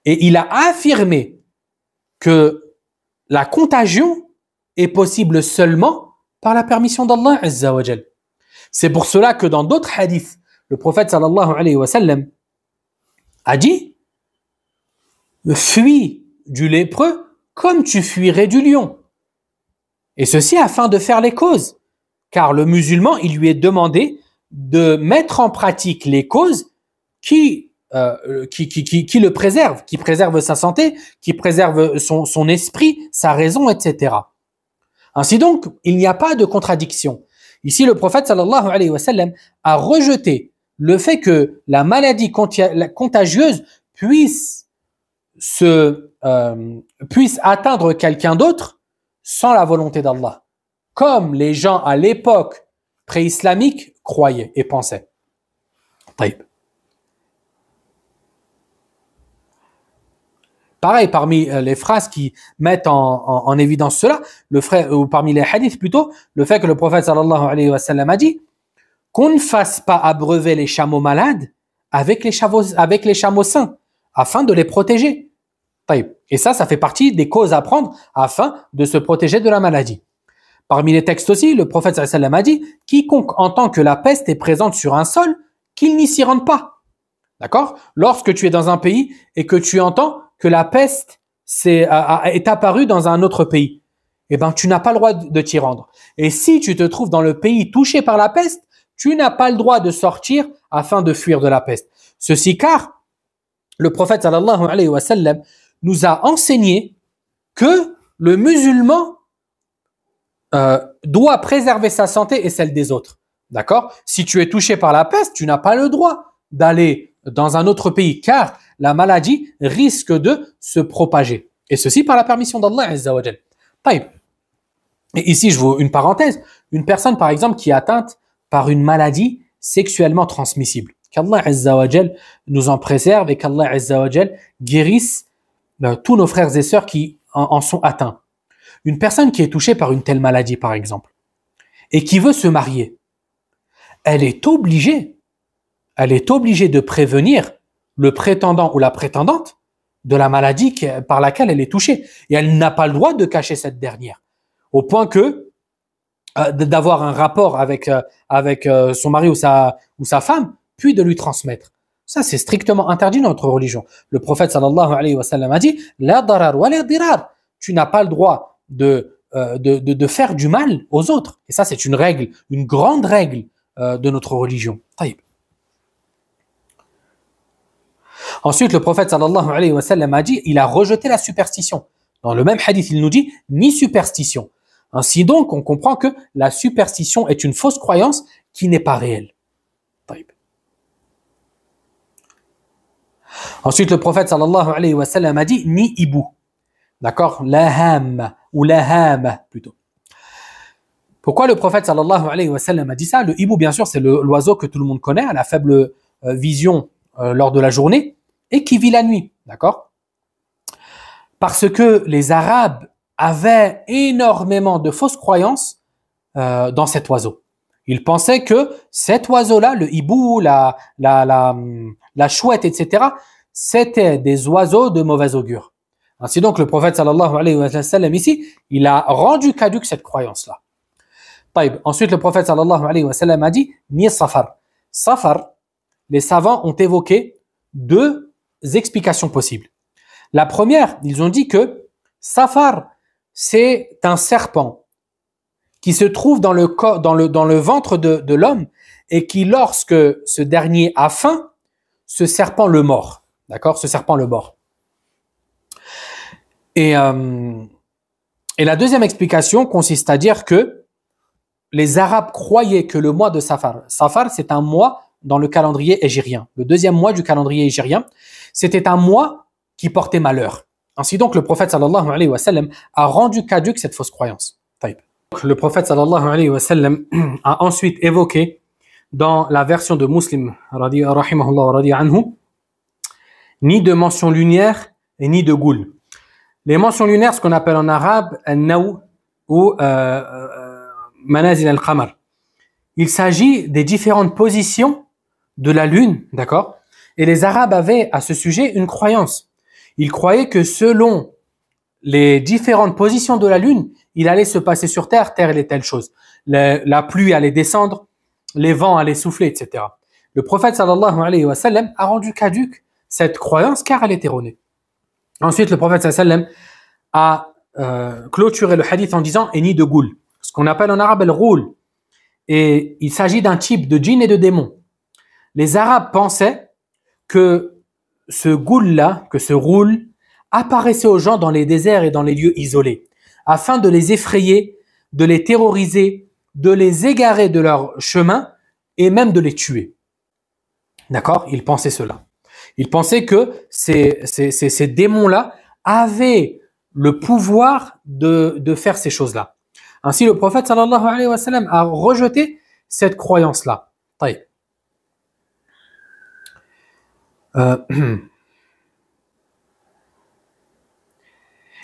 Et il a affirmé que la contagion est possible seulement par la permission d'Allah Azzawajal. C'est pour cela que dans d'autres hadiths, le prophète sallallahu alayhi wa sallam a dit Fuis du lépreux comme tu fuirais du lion. Et ceci afin de faire les causes. Car le musulman, il lui est demandé de mettre en pratique les causes qui, euh, qui, le préservent, qui préservent sa santé, qui préservent son, son esprit, sa raison, etc. Ainsi donc, il n'y a pas de contradiction. Ici, le prophète sallallahu alayhi wa sallam a rejeté le fait que la maladie contagieuse puisse, se, euh, puisse atteindre quelqu'un d'autre sans la volonté d'Allah, comme les gens à l'époque pré-islamique croyaient et pensaient. pareil, parmi euh, les phrases qui mettent en, évidence cela, le frère, ou parmi les hadiths plutôt, le fait que le prophète sallallahu alayhi wa sallam a dit qu'on ne fasse pas abreuver les chameaux malades avec les chameaux, avec les chameaux sains, afin de les protéger. Et ça, ça fait partie des causes à prendre afin de se protéger de la maladie. Parmi les textes aussi, le prophète sallallahu alayhi wa sallam a dit quiconque entend que la peste est présente sur un sol, qu'il n'y s'y rende pas. D'accord Lorsque tu es dans un pays et que tu entends que la peste est, apparue dans un autre pays, eh ben, tu n'as pas le droit de t'y rendre. Et si tu te trouves dans le pays touché par la peste, tu n'as pas le droit de sortir afin de fuir de la peste. Ceci car le prophète sallallahu alayhi wa sallam nous a enseigné que le musulman euh, doit préserver sa santé et celle des autres. D'accord Si tu es touché par la peste, tu n'as pas le droit d'aller dans un autre pays car la maladie risque de se propager. Et ceci par la permission d'Allah Et ici, je vous une parenthèse. Une personne, par exemple, qui est atteinte par une maladie sexuellement transmissible. Qu'Allah nous en préserve et qu'Allah guérisse euh, tous nos frères et sœurs qui en sont atteints. Une personne qui est touchée par une telle maladie, par exemple, et qui veut se marier, elle est obligée elle est obligée de prévenir le prétendant ou la prétendante de la maladie par laquelle elle est touchée. Et elle n'a pas le droit de cacher cette dernière. Au point que euh, d'avoir un rapport avec, euh, avec euh, son mari ou sa, ou sa femme, puis de lui transmettre. Ça, c'est strictement interdit dans notre religion. Le prophète sallallahu alayhi wa sallam a dit La darar wa dirar. Tu n'as pas le droit de, de, de, de, faire du mal aux autres. Et ça, c'est une règle, une grande règle de notre religion. Ensuite, le prophète sallallahu alayhi wa sallam a dit, il a rejeté la superstition. Dans le même hadith, il nous dit, ni superstition. Ainsi donc, on comprend que la superstition est une fausse croyance qui n'est pas réelle. Ensuite, le prophète sallallahu alayhi wa sallam a dit, ni hibou. D'accord Laham, ou laham, plutôt. Pourquoi le prophète sallallahu alayhi wa sallam a dit ça Le hibou, bien sûr, c'est l'oiseau que tout le monde connaît, à la faible euh, vision euh, lors de la journée et qui vit la nuit, d'accord Parce que les Arabes avaient énormément de fausses croyances euh, dans cet oiseau. Ils pensaient que cet oiseau-là, le hibou, la, la, la, chouette, etc., c'était des oiseaux de mauvais augure. Ainsi donc, le prophète sallallahu alayhi wa sallam ici, il a rendu caduque cette croyance-là. Ensuite, le prophète sallallahu alayhi wa sallam a dit « Ni safar ». Safar, les savants ont évoqué deux explications possibles. La première, ils ont dit que Safar, c'est un serpent qui se trouve dans le, ventre de, l'homme et qui, lorsque ce dernier a faim, ce serpent le mord. D'accord Ce serpent le mord. Euh, et, la deuxième explication consiste à dire que les Arabes croyaient que le mois de Safar, Safar c'est un mois dans le calendrier égérien le deuxième mois du calendrier égyrien, c'était à moi qui portait malheur. Ainsi donc, le prophète sallallahu alayhi wa sallam a rendu caduque cette fausse croyance. Le prophète sallallahu alayhi wa sallam (clears throat) a ensuite évoqué dans la version de Muslim, ni de mention lunaire et ni de goul. Les mentions lunaires, ce qu'on appelle en arabe ou euh, euh, manazil al-qamar. Il s'agit des différentes positions de la lune, d'accord et les Arabes avaient à ce sujet une croyance. Ils croyaient que selon les différentes positions de la Lune, il allait se passer sur Terre, Terre et telle chose. la pluie allait descendre, les vents allaient souffler, etc. Le prophète sallallahu alayhi wa sallam a rendu caduque cette croyance car elle est erronée. Ensuite, le prophète sallallahu sallam a euh, clôturé le hadith en disant « et ni de ghoul » ce qu'on appelle en arabe « le roule ». Et il s'agit d'un type de djinn et de démon. Les Arabes pensaient que ce ghoul là que ce roule, apparaissait aux gens dans les déserts et dans les lieux isolés, afin de les effrayer, de les terroriser, de les égarer de leur chemin et même de les tuer. D'accord Il pensait cela. Il pensait que ces, ces, ces, démons-là avaient le pouvoir de, de faire ces choses-là. Ainsi, le prophète sallallahu alayhi wa sallam a rejeté cette croyance-là. Euh, (clears throat)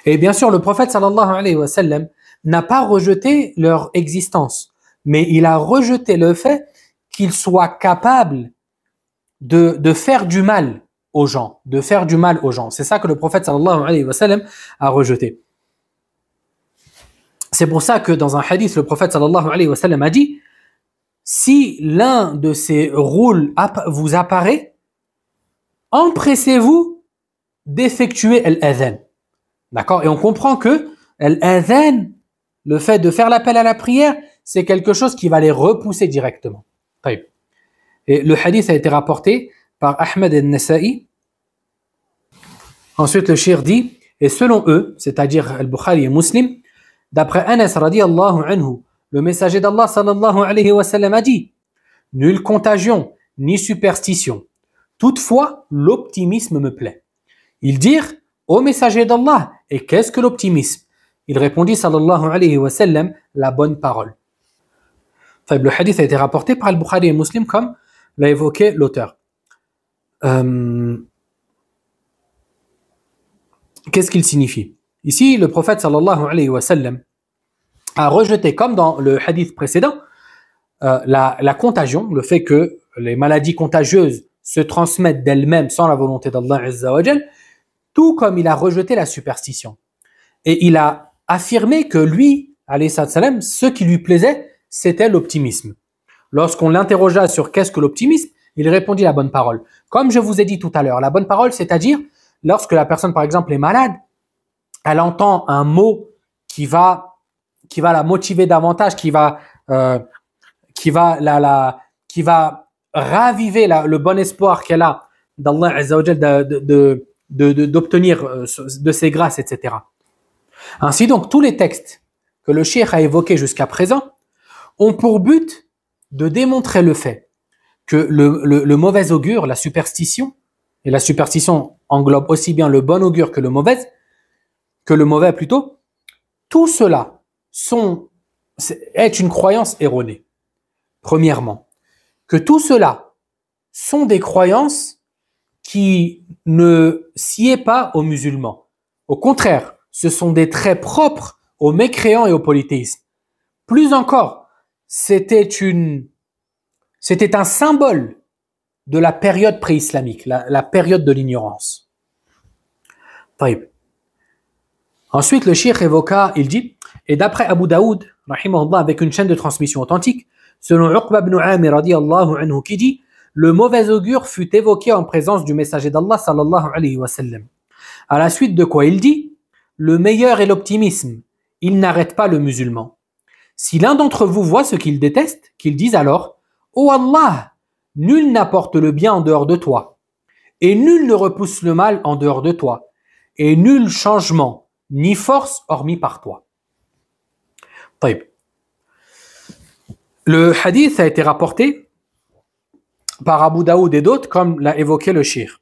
et bien sûr, le prophète sallallahu alayhi wa sallam n'a pas rejeté leur existence, mais il a rejeté le fait qu'ils soient capables de, faire du mal aux gens, de faire du mal aux gens. C'est ça que le prophète sallallahu alayhi wa sallam a rejeté. C'est pour ça que dans un hadith, le prophète sallallahu alayhi wa sallam a dit « Si l'un de ces rôles vous apparaît, empressez-vous d'effectuer l'adhan. D'accord Et on comprend que l'adhan, le fait de faire l'appel à la prière, c'est quelque chose qui va les repousser directement. Et le hadith a été rapporté par Ahmed al-Nasa'i. Ensuite, le shir dit, et selon eux, c'est-à-dire al-Bukhari et Muslim, d'après Anas radiallahu anhu, le messager d'Allah sallallahu alayhi wa sallam a dit, nulle contagion ni superstition Toutefois, l'optimisme me plaît. Ils dirent, ô messager d'Allah, et qu'est-ce que l'optimisme Il répondit, sallallahu alayhi wa la bonne parole. le hadith a été rapporté par al Bukhari et Muslim comme l'a évoqué l'auteur. Euh, qu'est-ce qu'il signifie Ici, le prophète sallallahu alayhi wa sallam a rejeté, comme dans le hadith précédent, euh, la, contagion, le fait que les maladies contagieuses se transmettent d'elles-mêmes sans la volonté d'Allah tout comme il a rejeté la superstition. Et il a affirmé que lui, salem ce qui lui plaisait, c'était l'optimisme. Lorsqu'on l'interrogea sur qu'est-ce que l'optimisme, il répondit la bonne parole. Comme je vous ai dit tout à l'heure, la bonne parole, c'est-à-dire lorsque la personne, par exemple, est malade, elle entend un mot qui va, qui va la motiver davantage, qui va, euh, qui va la, la, qui va raviver la, le bon espoir qu'elle a d'Allah Azzawajal de, d'obtenir euh, de, ses grâces, etc. Ainsi donc, tous les textes que le cheikh a évoqués jusqu'à présent ont pour but de démontrer le fait que le, mauvais augure, la superstition, et la superstition englobe aussi bien le bon augure que le mauvais, que le mauvais plutôt, tout cela sont, est une croyance erronée, premièrement que tout cela sont des croyances qui ne est pas aux musulmans. Au contraire, ce sont des traits propres aux mécréants et aux polythéistes. Plus encore, c'était une, c'était un symbole de la période pré-islamique, la, période de l'ignorance. Ensuite, le shir évoqua, il dit, et d'après Abu Daoud, avec une chaîne de transmission authentique, selon Uqba ibn Amir radiallahu anhu qui dit Le mauvais augure fut évoqué en présence du messager d'Allah sallallahu alayhi wa sallam. À la suite de quoi il dit Le meilleur est l'optimisme, il n'arrête pas le musulman. Si l'un d'entre vous voit ce qu'il déteste, qu'il dise alors Ô oh Allah, nul n'apporte le bien en dehors de toi, et nul ne repousse le mal en dehors de toi, et nul changement, ni force hormis par toi. طيب le hadith a été rapporté par Abu Daoud et d'autres, comme l'a évoqué le shir.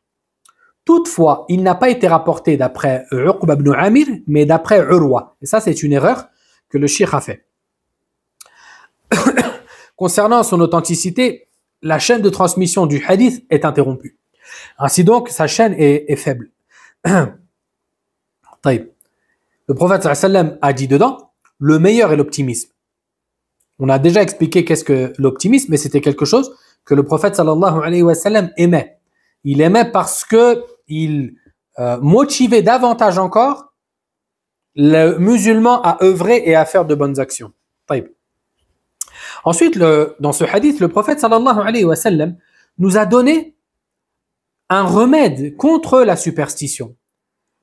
Toutefois, il n'a pas été rapporté d'après Uqba ibn Amir, mais d'après Urwa. Et ça, c'est une erreur que le shir a fait. (coughs) Concernant son authenticité, la chaîne de transmission du hadith est interrompue. Ainsi donc, sa chaîne est, faible. (coughs) le prophète a dit dedans, le meilleur est l'optimisme. On a déjà expliqué qu'est-ce que l'optimisme, mais c'était quelque chose que le prophète sallallahu alayhi wa sallam aimait. Il aimait parce que il euh, motivait davantage encore le musulman à œuvrer et à faire de bonnes actions. Ensuite, dans ce hadith, le prophète sallallahu alayhi wa sallam nous a donné un remède contre la superstition.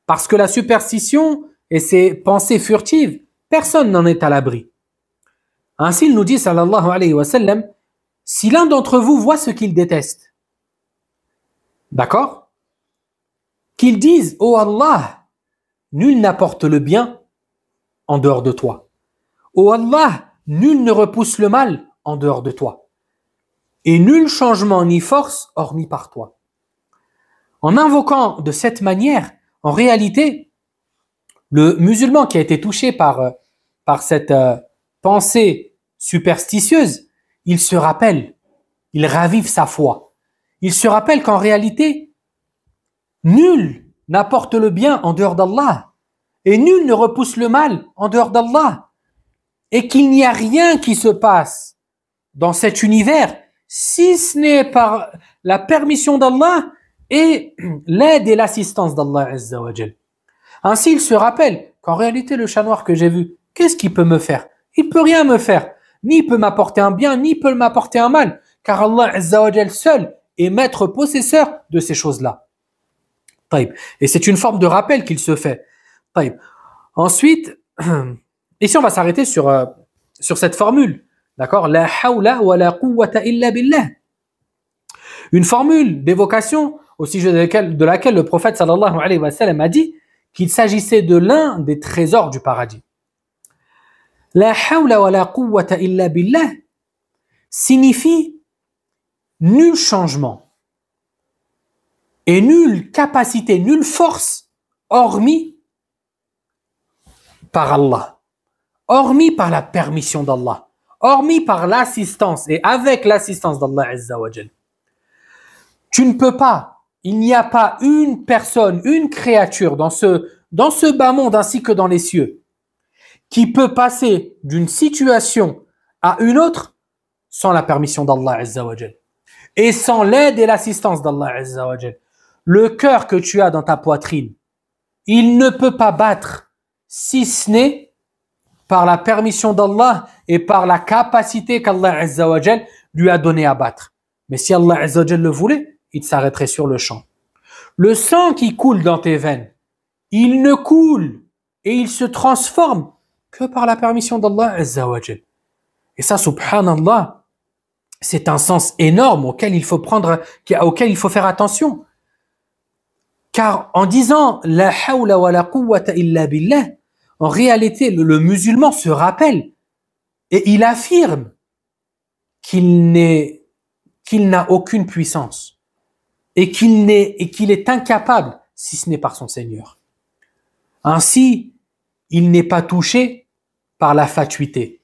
Parce que la superstition et ses pensées furtives, personne n'en est à l'abri. Ainsi, il nous dit, sallallahu alayhi wa sallam, si l'un d'entre vous voit ce qu'il déteste, d'accord Qu'il dise, ô oh Allah, nul n'apporte le bien en dehors de toi. Ô oh Allah, nul ne repousse le mal en dehors de toi. Et nul changement ni force hormis par toi. En invoquant de cette manière, en réalité, le musulman qui a été touché par, euh, par cette euh, pensée superstitieuse, il se rappelle, il ravive sa foi. Il se rappelle qu'en réalité, nul n'apporte le bien en dehors d'Allah et nul ne repousse le mal en dehors d'Allah et qu'il n'y a rien qui se passe dans cet univers si ce n'est par la permission d'Allah et (clears throat) l'aide et l'assistance d'Allah Ainsi, il se rappelle qu'en réalité, le chat noir que j'ai vu, qu'est-ce qu'il peut me faire Il peut rien me faire ni peut m'apporter un bien, ni peut m'apporter un mal, car Allah Azzawajal seul est maître possesseur de ces choses-là. Et c'est une forme de rappel qu'il se fait. Ensuite, (clears throat) ici on va s'arrêter sur, euh, sur cette formule, d'accord La hawla wa la quwwata illa billah. Une formule d'évocation au sujet de laquelle, de laquelle le prophète sallallahu alayhi wa sallam a dit qu'il s'agissait de l'un des trésors du paradis. La hawla wa la quwwata illa billah signifie nul changement et nulle capacité, nulle force hormis par Allah, hormis par la permission d'Allah, hormis par l'assistance et avec l'assistance d'Allah Tu ne peux pas, il n'y a pas une personne, une créature dans ce, dans ce bas monde ainsi que dans les cieux qui peut passer d'une situation à une autre sans la permission d'Allah Azzawajal et sans l'aide et l'assistance d'Allah Azzawajal. Le cœur que tu as dans ta poitrine, il ne peut pas battre si ce n'est par la permission d'Allah et par la capacité qu'Allah Azzawajal lui a donné à battre. Mais si Allah Azzawajal le voulait, il s'arrêterait sur le champ. Le sang qui coule dans tes veines, il ne coule et il se transforme que par la permission d'Allah Azzawajal. Et ça, subhanallah, c'est un sens énorme auquel il faut prendre, auquel il faut faire attention. Car en disant la hawla wa la quwwata illa billah, en réalité, le, le musulman se rappelle et il affirme qu'il n'est, qu'il n'a aucune puissance et qu'il n'est, et qu'il est incapable si ce n'est par son Seigneur. Ainsi, il n'est pas touché par la fatuité.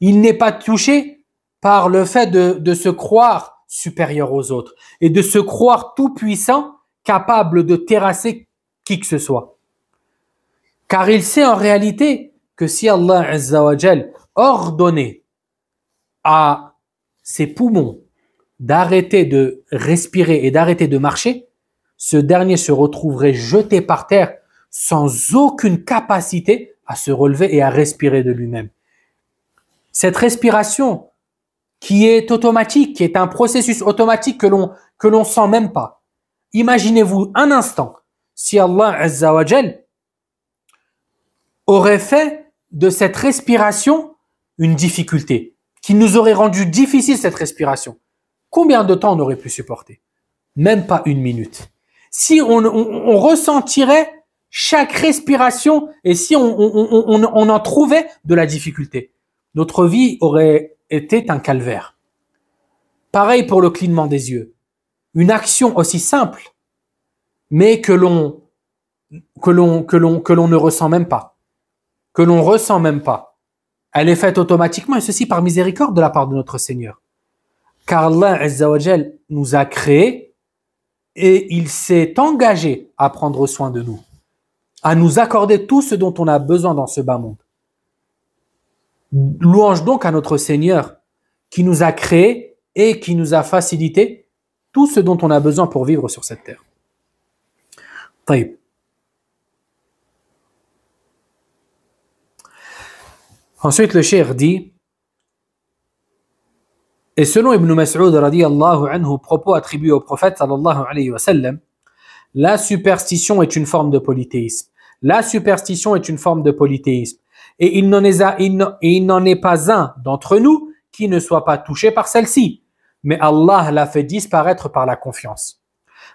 Il n'est pas touché par le fait de, se croire supérieur aux autres et de se croire tout puissant, capable de terrasser qui que ce soit. Car il sait en réalité que si Allah Azzawajal ordonnait à ses poumons d'arrêter de respirer et d'arrêter de marcher, ce dernier se retrouverait jeté par terre sans aucune capacité à se relever et à respirer de lui-même. Cette respiration qui est automatique, qui est un processus automatique que l'on que l'on sent même pas. Imaginez-vous un instant si Allah Azza aurait fait de cette respiration une difficulté, qui nous aurait rendu difficile cette respiration. Combien de temps on aurait pu supporter Même pas une minute. Si on ressentirait chaque respiration, et si on, en trouvait de la difficulté, notre vie aurait été un calvaire. Pareil pour le clignement des yeux. Une action aussi simple, mais que l'on que l'on que l'on que l'on ne ressent même pas, que l'on ressent même pas. Elle est faite automatiquement et ceci par miséricorde de la part de notre Seigneur. Car Allah nous a créés et il s'est engagé à prendre soin de nous à nous accorder tout ce dont on a besoin dans ce bas monde. Louange donc à notre Seigneur qui nous a créés et qui nous a facilité tout ce dont on a besoin pour vivre sur cette terre. Ensuite, le cheikh dit Et selon Ibn Mas'ud radiyallahu anhu, propos attribué au prophète sallallahu alayhi wa sallam, la superstition est une forme de polythéisme. La superstition est une forme de polythéisme. Et il n'en est, pas un d'entre nous qui ne soit pas touché par celle-ci. Mais Allah l'a fait disparaître par la confiance.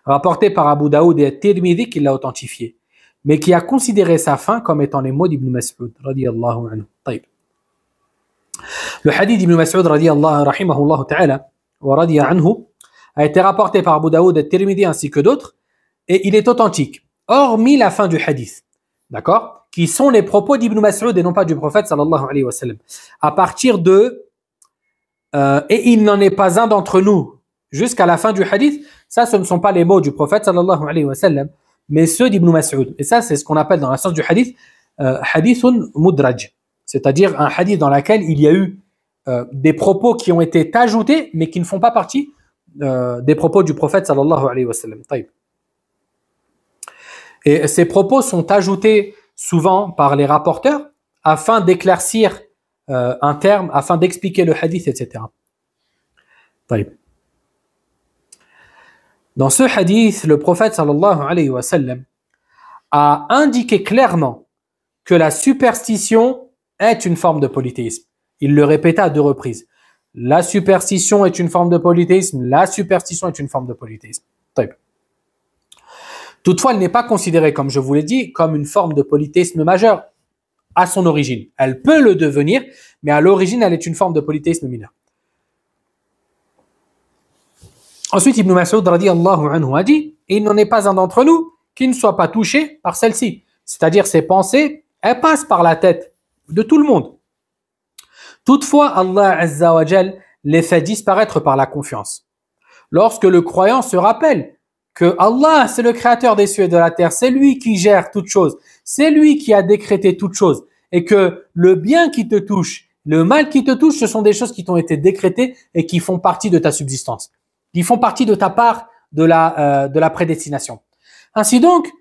Rapporté par Abu Daoud et Tirmidhi qui l'a authentifié, mais qui a considéré sa fin comme étant les mots d'Ibn Mas'ud. Le hadith d'Ibn Mas'ud a été rapporté par Abu Daoud et Tirmidhi ainsi que d'autres, et il est authentique, hormis la fin du hadith. D'accord Qui sont les propos d'Ibn Mas'ud et non pas du prophète sallallahu alayhi wa À partir de euh, et il n'en est pas un d'entre nous jusqu'à la fin du hadith, ça ce ne sont pas les mots du prophète sallallahu alayhi wa mais ceux d'Ibn Mas'ud. Et ça c'est ce qu'on appelle dans la science du hadith hadith euh, hadithun mudraj, c'est-à-dire un hadith dans lequel il y a eu euh, des propos qui ont été ajoutés mais qui ne font pas partie des propos du prophète sallallahu alayhi wa et ces propos sont ajoutés souvent par les rapporteurs afin d'éclaircir euh, un terme, afin d'expliquer le hadith, etc. Dans ce hadith, le prophète sallallahu alayhi wa sallam a indiqué clairement que la superstition est une forme de polythéisme. Il le répéta à deux reprises. La superstition est une forme de polythéisme, la superstition est une forme de polythéisme. Toutefois, elle n'est pas considérée, comme je vous l'ai dit, comme une forme de polythéisme majeur à son origine. Elle peut le devenir, mais à l'origine, elle est une forme de polythéisme mineur. Ensuite, Ibn Mas'ud a dit Il n'en est pas un d'entre nous qui ne soit pas touché par celle-ci. C'est-à-dire, ses pensées, elles passent par la tête de tout le monde. Toutefois, Allah Azza les fait disparaître par la confiance. Lorsque le croyant se rappelle que Allah, c'est le créateur des cieux et de la terre, c'est lui qui gère toutes choses, c'est lui qui a décrété toutes choses, et que le bien qui te touche, le mal qui te touche, ce sont des choses qui t'ont été décrétées et qui font partie de ta subsistance, qui font partie de ta part de la, euh, de la prédestination. Ainsi donc,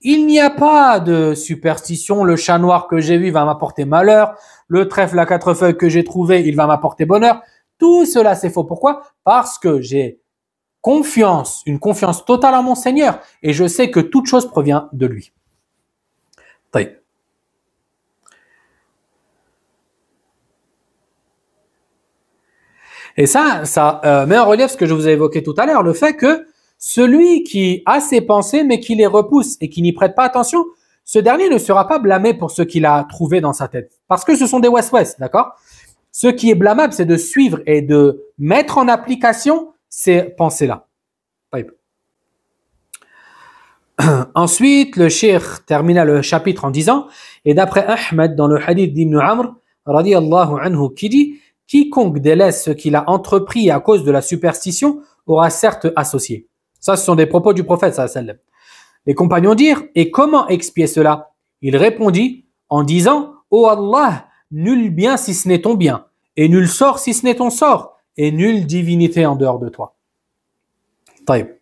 il n'y a pas de superstition, le chat noir que j'ai vu va m'apporter malheur, le trèfle à quatre feuilles que j'ai trouvé, il va m'apporter bonheur. Tout cela, c'est faux. Pourquoi Parce que j'ai confiance, une confiance totale en mon Seigneur, et je sais que toute chose provient de lui. Et ça, ça euh, met en relief ce que je vous ai évoqué tout à l'heure, le fait que celui qui a ses pensées mais qui les repousse et qui n'y prête pas attention, ce dernier ne sera pas blâmé pour ce qu'il a trouvé dans sa tête. Parce que ce sont des West-West, d'accord Ce qui est blâmable, c'est de suivre et de mettre en application ces pensées-là. (clears throat) Ensuite, le cheikh termina le chapitre en disant Et d'après Ahmed, dans le hadith d'Ibn Amr, anhu, qui dit Quiconque délaisse ce qu'il a entrepris à cause de la superstition aura certes associé. Ça, ce sont des propos du prophète. Les compagnons dirent Et comment expier cela Il répondit en disant Ô oh Allah, nul bien si ce n'est ton bien, et nul sort si ce n'est ton sort et nulle divinité en dehors de toi. طيب.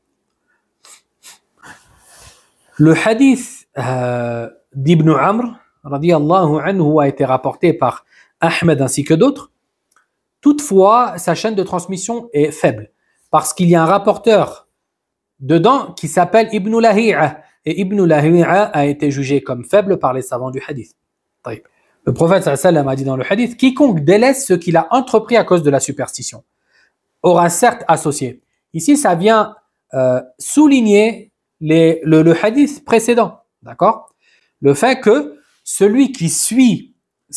Le hadith euh, d'Ibn Amr radiallahu anhu a été rapporté par Ahmed ainsi que d'autres. Toutefois, sa chaîne de transmission est faible parce qu'il y a un rapporteur dedans qui s'appelle Ibn Lahi'a et Ibn Lahi'a a été jugé comme faible par les savants du hadith. طيب. Le prophète sallam a dit dans le hadith Quiconque délaisse ce qu'il a entrepris à cause de la superstition aura certes associé. Ici, ça vient euh, souligner les, le, hadith précédent, d'accord Le fait que celui qui suit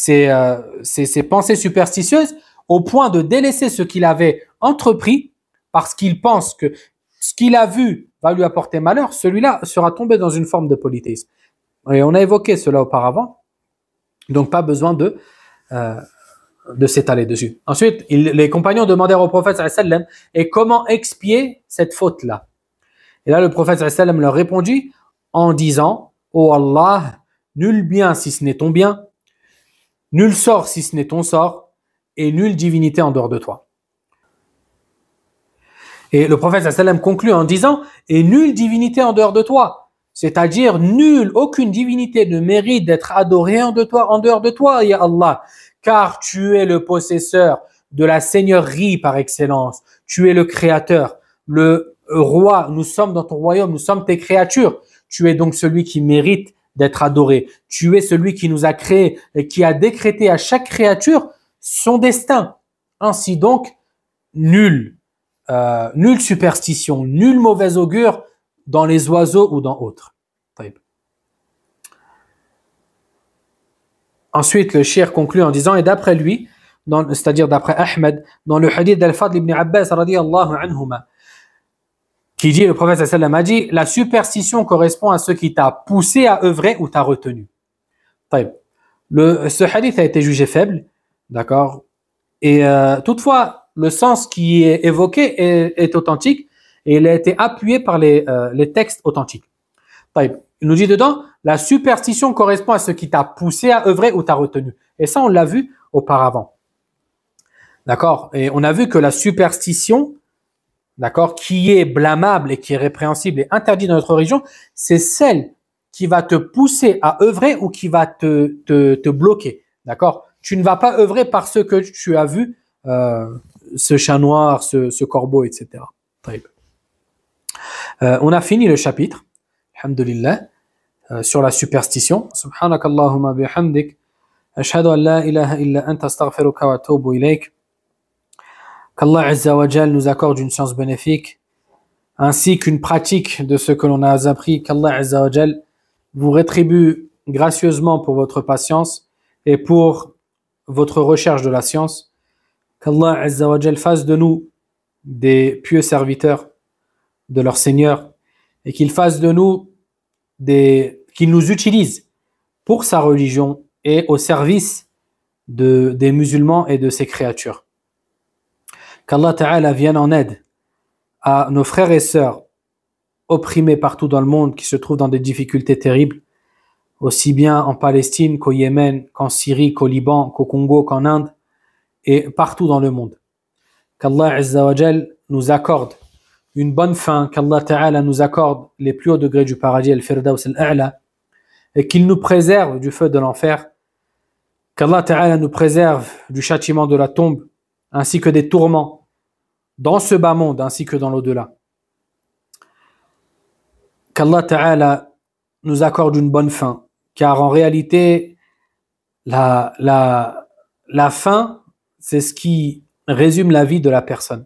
euh, ses, pensées superstitieuses au point de délaisser ce qu'il avait entrepris parce qu'il pense que ce qu'il a vu va lui apporter malheur, celui-là sera tombé dans une forme de polythéisme. Et on a évoqué cela auparavant. Donc pas besoin de, euh, de s'étaler dessus. Ensuite, les compagnons demandèrent au prophète sallam et comment expier cette faute-là Et là, le prophète sallam leur répondit en disant oh Allah, nul bien si ce n'est ton bien, nul sort si ce n'est ton sort, et nulle divinité en dehors de toi. Et le prophète sallam conclut en disant Et nulle divinité en dehors de toi c'est-à-dire, nulle, aucune divinité ne mérite d'être adorée en, de toi, en dehors de toi, Ya Allah, car tu es le possesseur de la seigneurie par excellence. Tu es le créateur, le roi. Nous sommes dans ton royaume, nous sommes tes créatures. Tu es donc celui qui mérite d'être adoré. Tu es celui qui nous a créés et qui a décrété à chaque créature son destin. Ainsi donc, nulle, euh, nulle superstition, nulle mauvaise augure dans les oiseaux ou dans autres. Ensuite, le shir conclut en disant, et d'après lui, c'est-à-dire d'après Ahmed, dans le hadith d'Al-Fadl ibn Abbas qui dit, le prophète sallam a dit, la superstition correspond à ce qui t'a poussé à œuvrer ou t'a retenu. Le, ce hadith a été jugé faible, d'accord Et euh, toutefois, le sens qui est évoqué est authentique, et il a été appuyé par les, euh, textes authentiques. Il nous dit dedans, la superstition correspond à ce qui t'a poussé à œuvrer ou t'a retenu. Et ça, on l'a vu auparavant. D'accord Et on a vu que la superstition, d'accord, qui est blâmable et qui est répréhensible et interdite dans notre région, c'est celle qui va te pousser à œuvrer ou qui va te, bloquer. D'accord Tu ne vas pas œuvrer parce que tu as vu euh, ce chat noir, ce, ce corbeau, etc. Très euh, on a fini le chapitre, alhamdulillah, euh, sur la superstition. Subhanakallahumma bihamdik. an la illa illa anta astaghfiruka wa atubu qu'Allah nous accorde une science bénéfique ainsi qu'une pratique de ce que l'on a appris, qu'Allah Jalla vous rétribue gracieusement pour votre patience et pour votre recherche de la science. Qu'Allah Jalla fasse de nous des pieux serviteurs de leur Seigneur et qu'il fasse de nous des, qu'il nous utilise pour sa religion et au service de, des musulmans et de ses créatures. Qu'Allah Ta'ala vienne en aide à nos frères et sœurs opprimés partout dans le monde qui se trouvent dans des difficultés terribles, aussi bien en Palestine qu'au Yémen, qu'en Syrie, qu'au Liban, qu'au Congo, qu'en Inde et partout dans le monde. Qu'Allah Azzawajal nous accorde une bonne fin, qu'Allah Ta'ala nous accorde les plus hauts degrés du paradis, al al et qu'il nous préserve du feu de l'enfer, qu'Allah Ta'ala nous préserve du châtiment de la tombe, ainsi que des tourments, dans ce bas monde, ainsi que dans l'au-delà. Qu'Allah Ta'ala nous accorde une bonne fin, car en réalité, la, la, la fin, c'est ce qui résume la vie de la personne.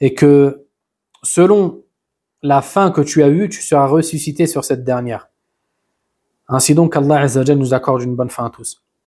Et que selon la fin que tu as eue, tu seras ressuscité sur cette dernière. Ainsi donc, Allah Azzajal nous accorde une bonne fin à tous.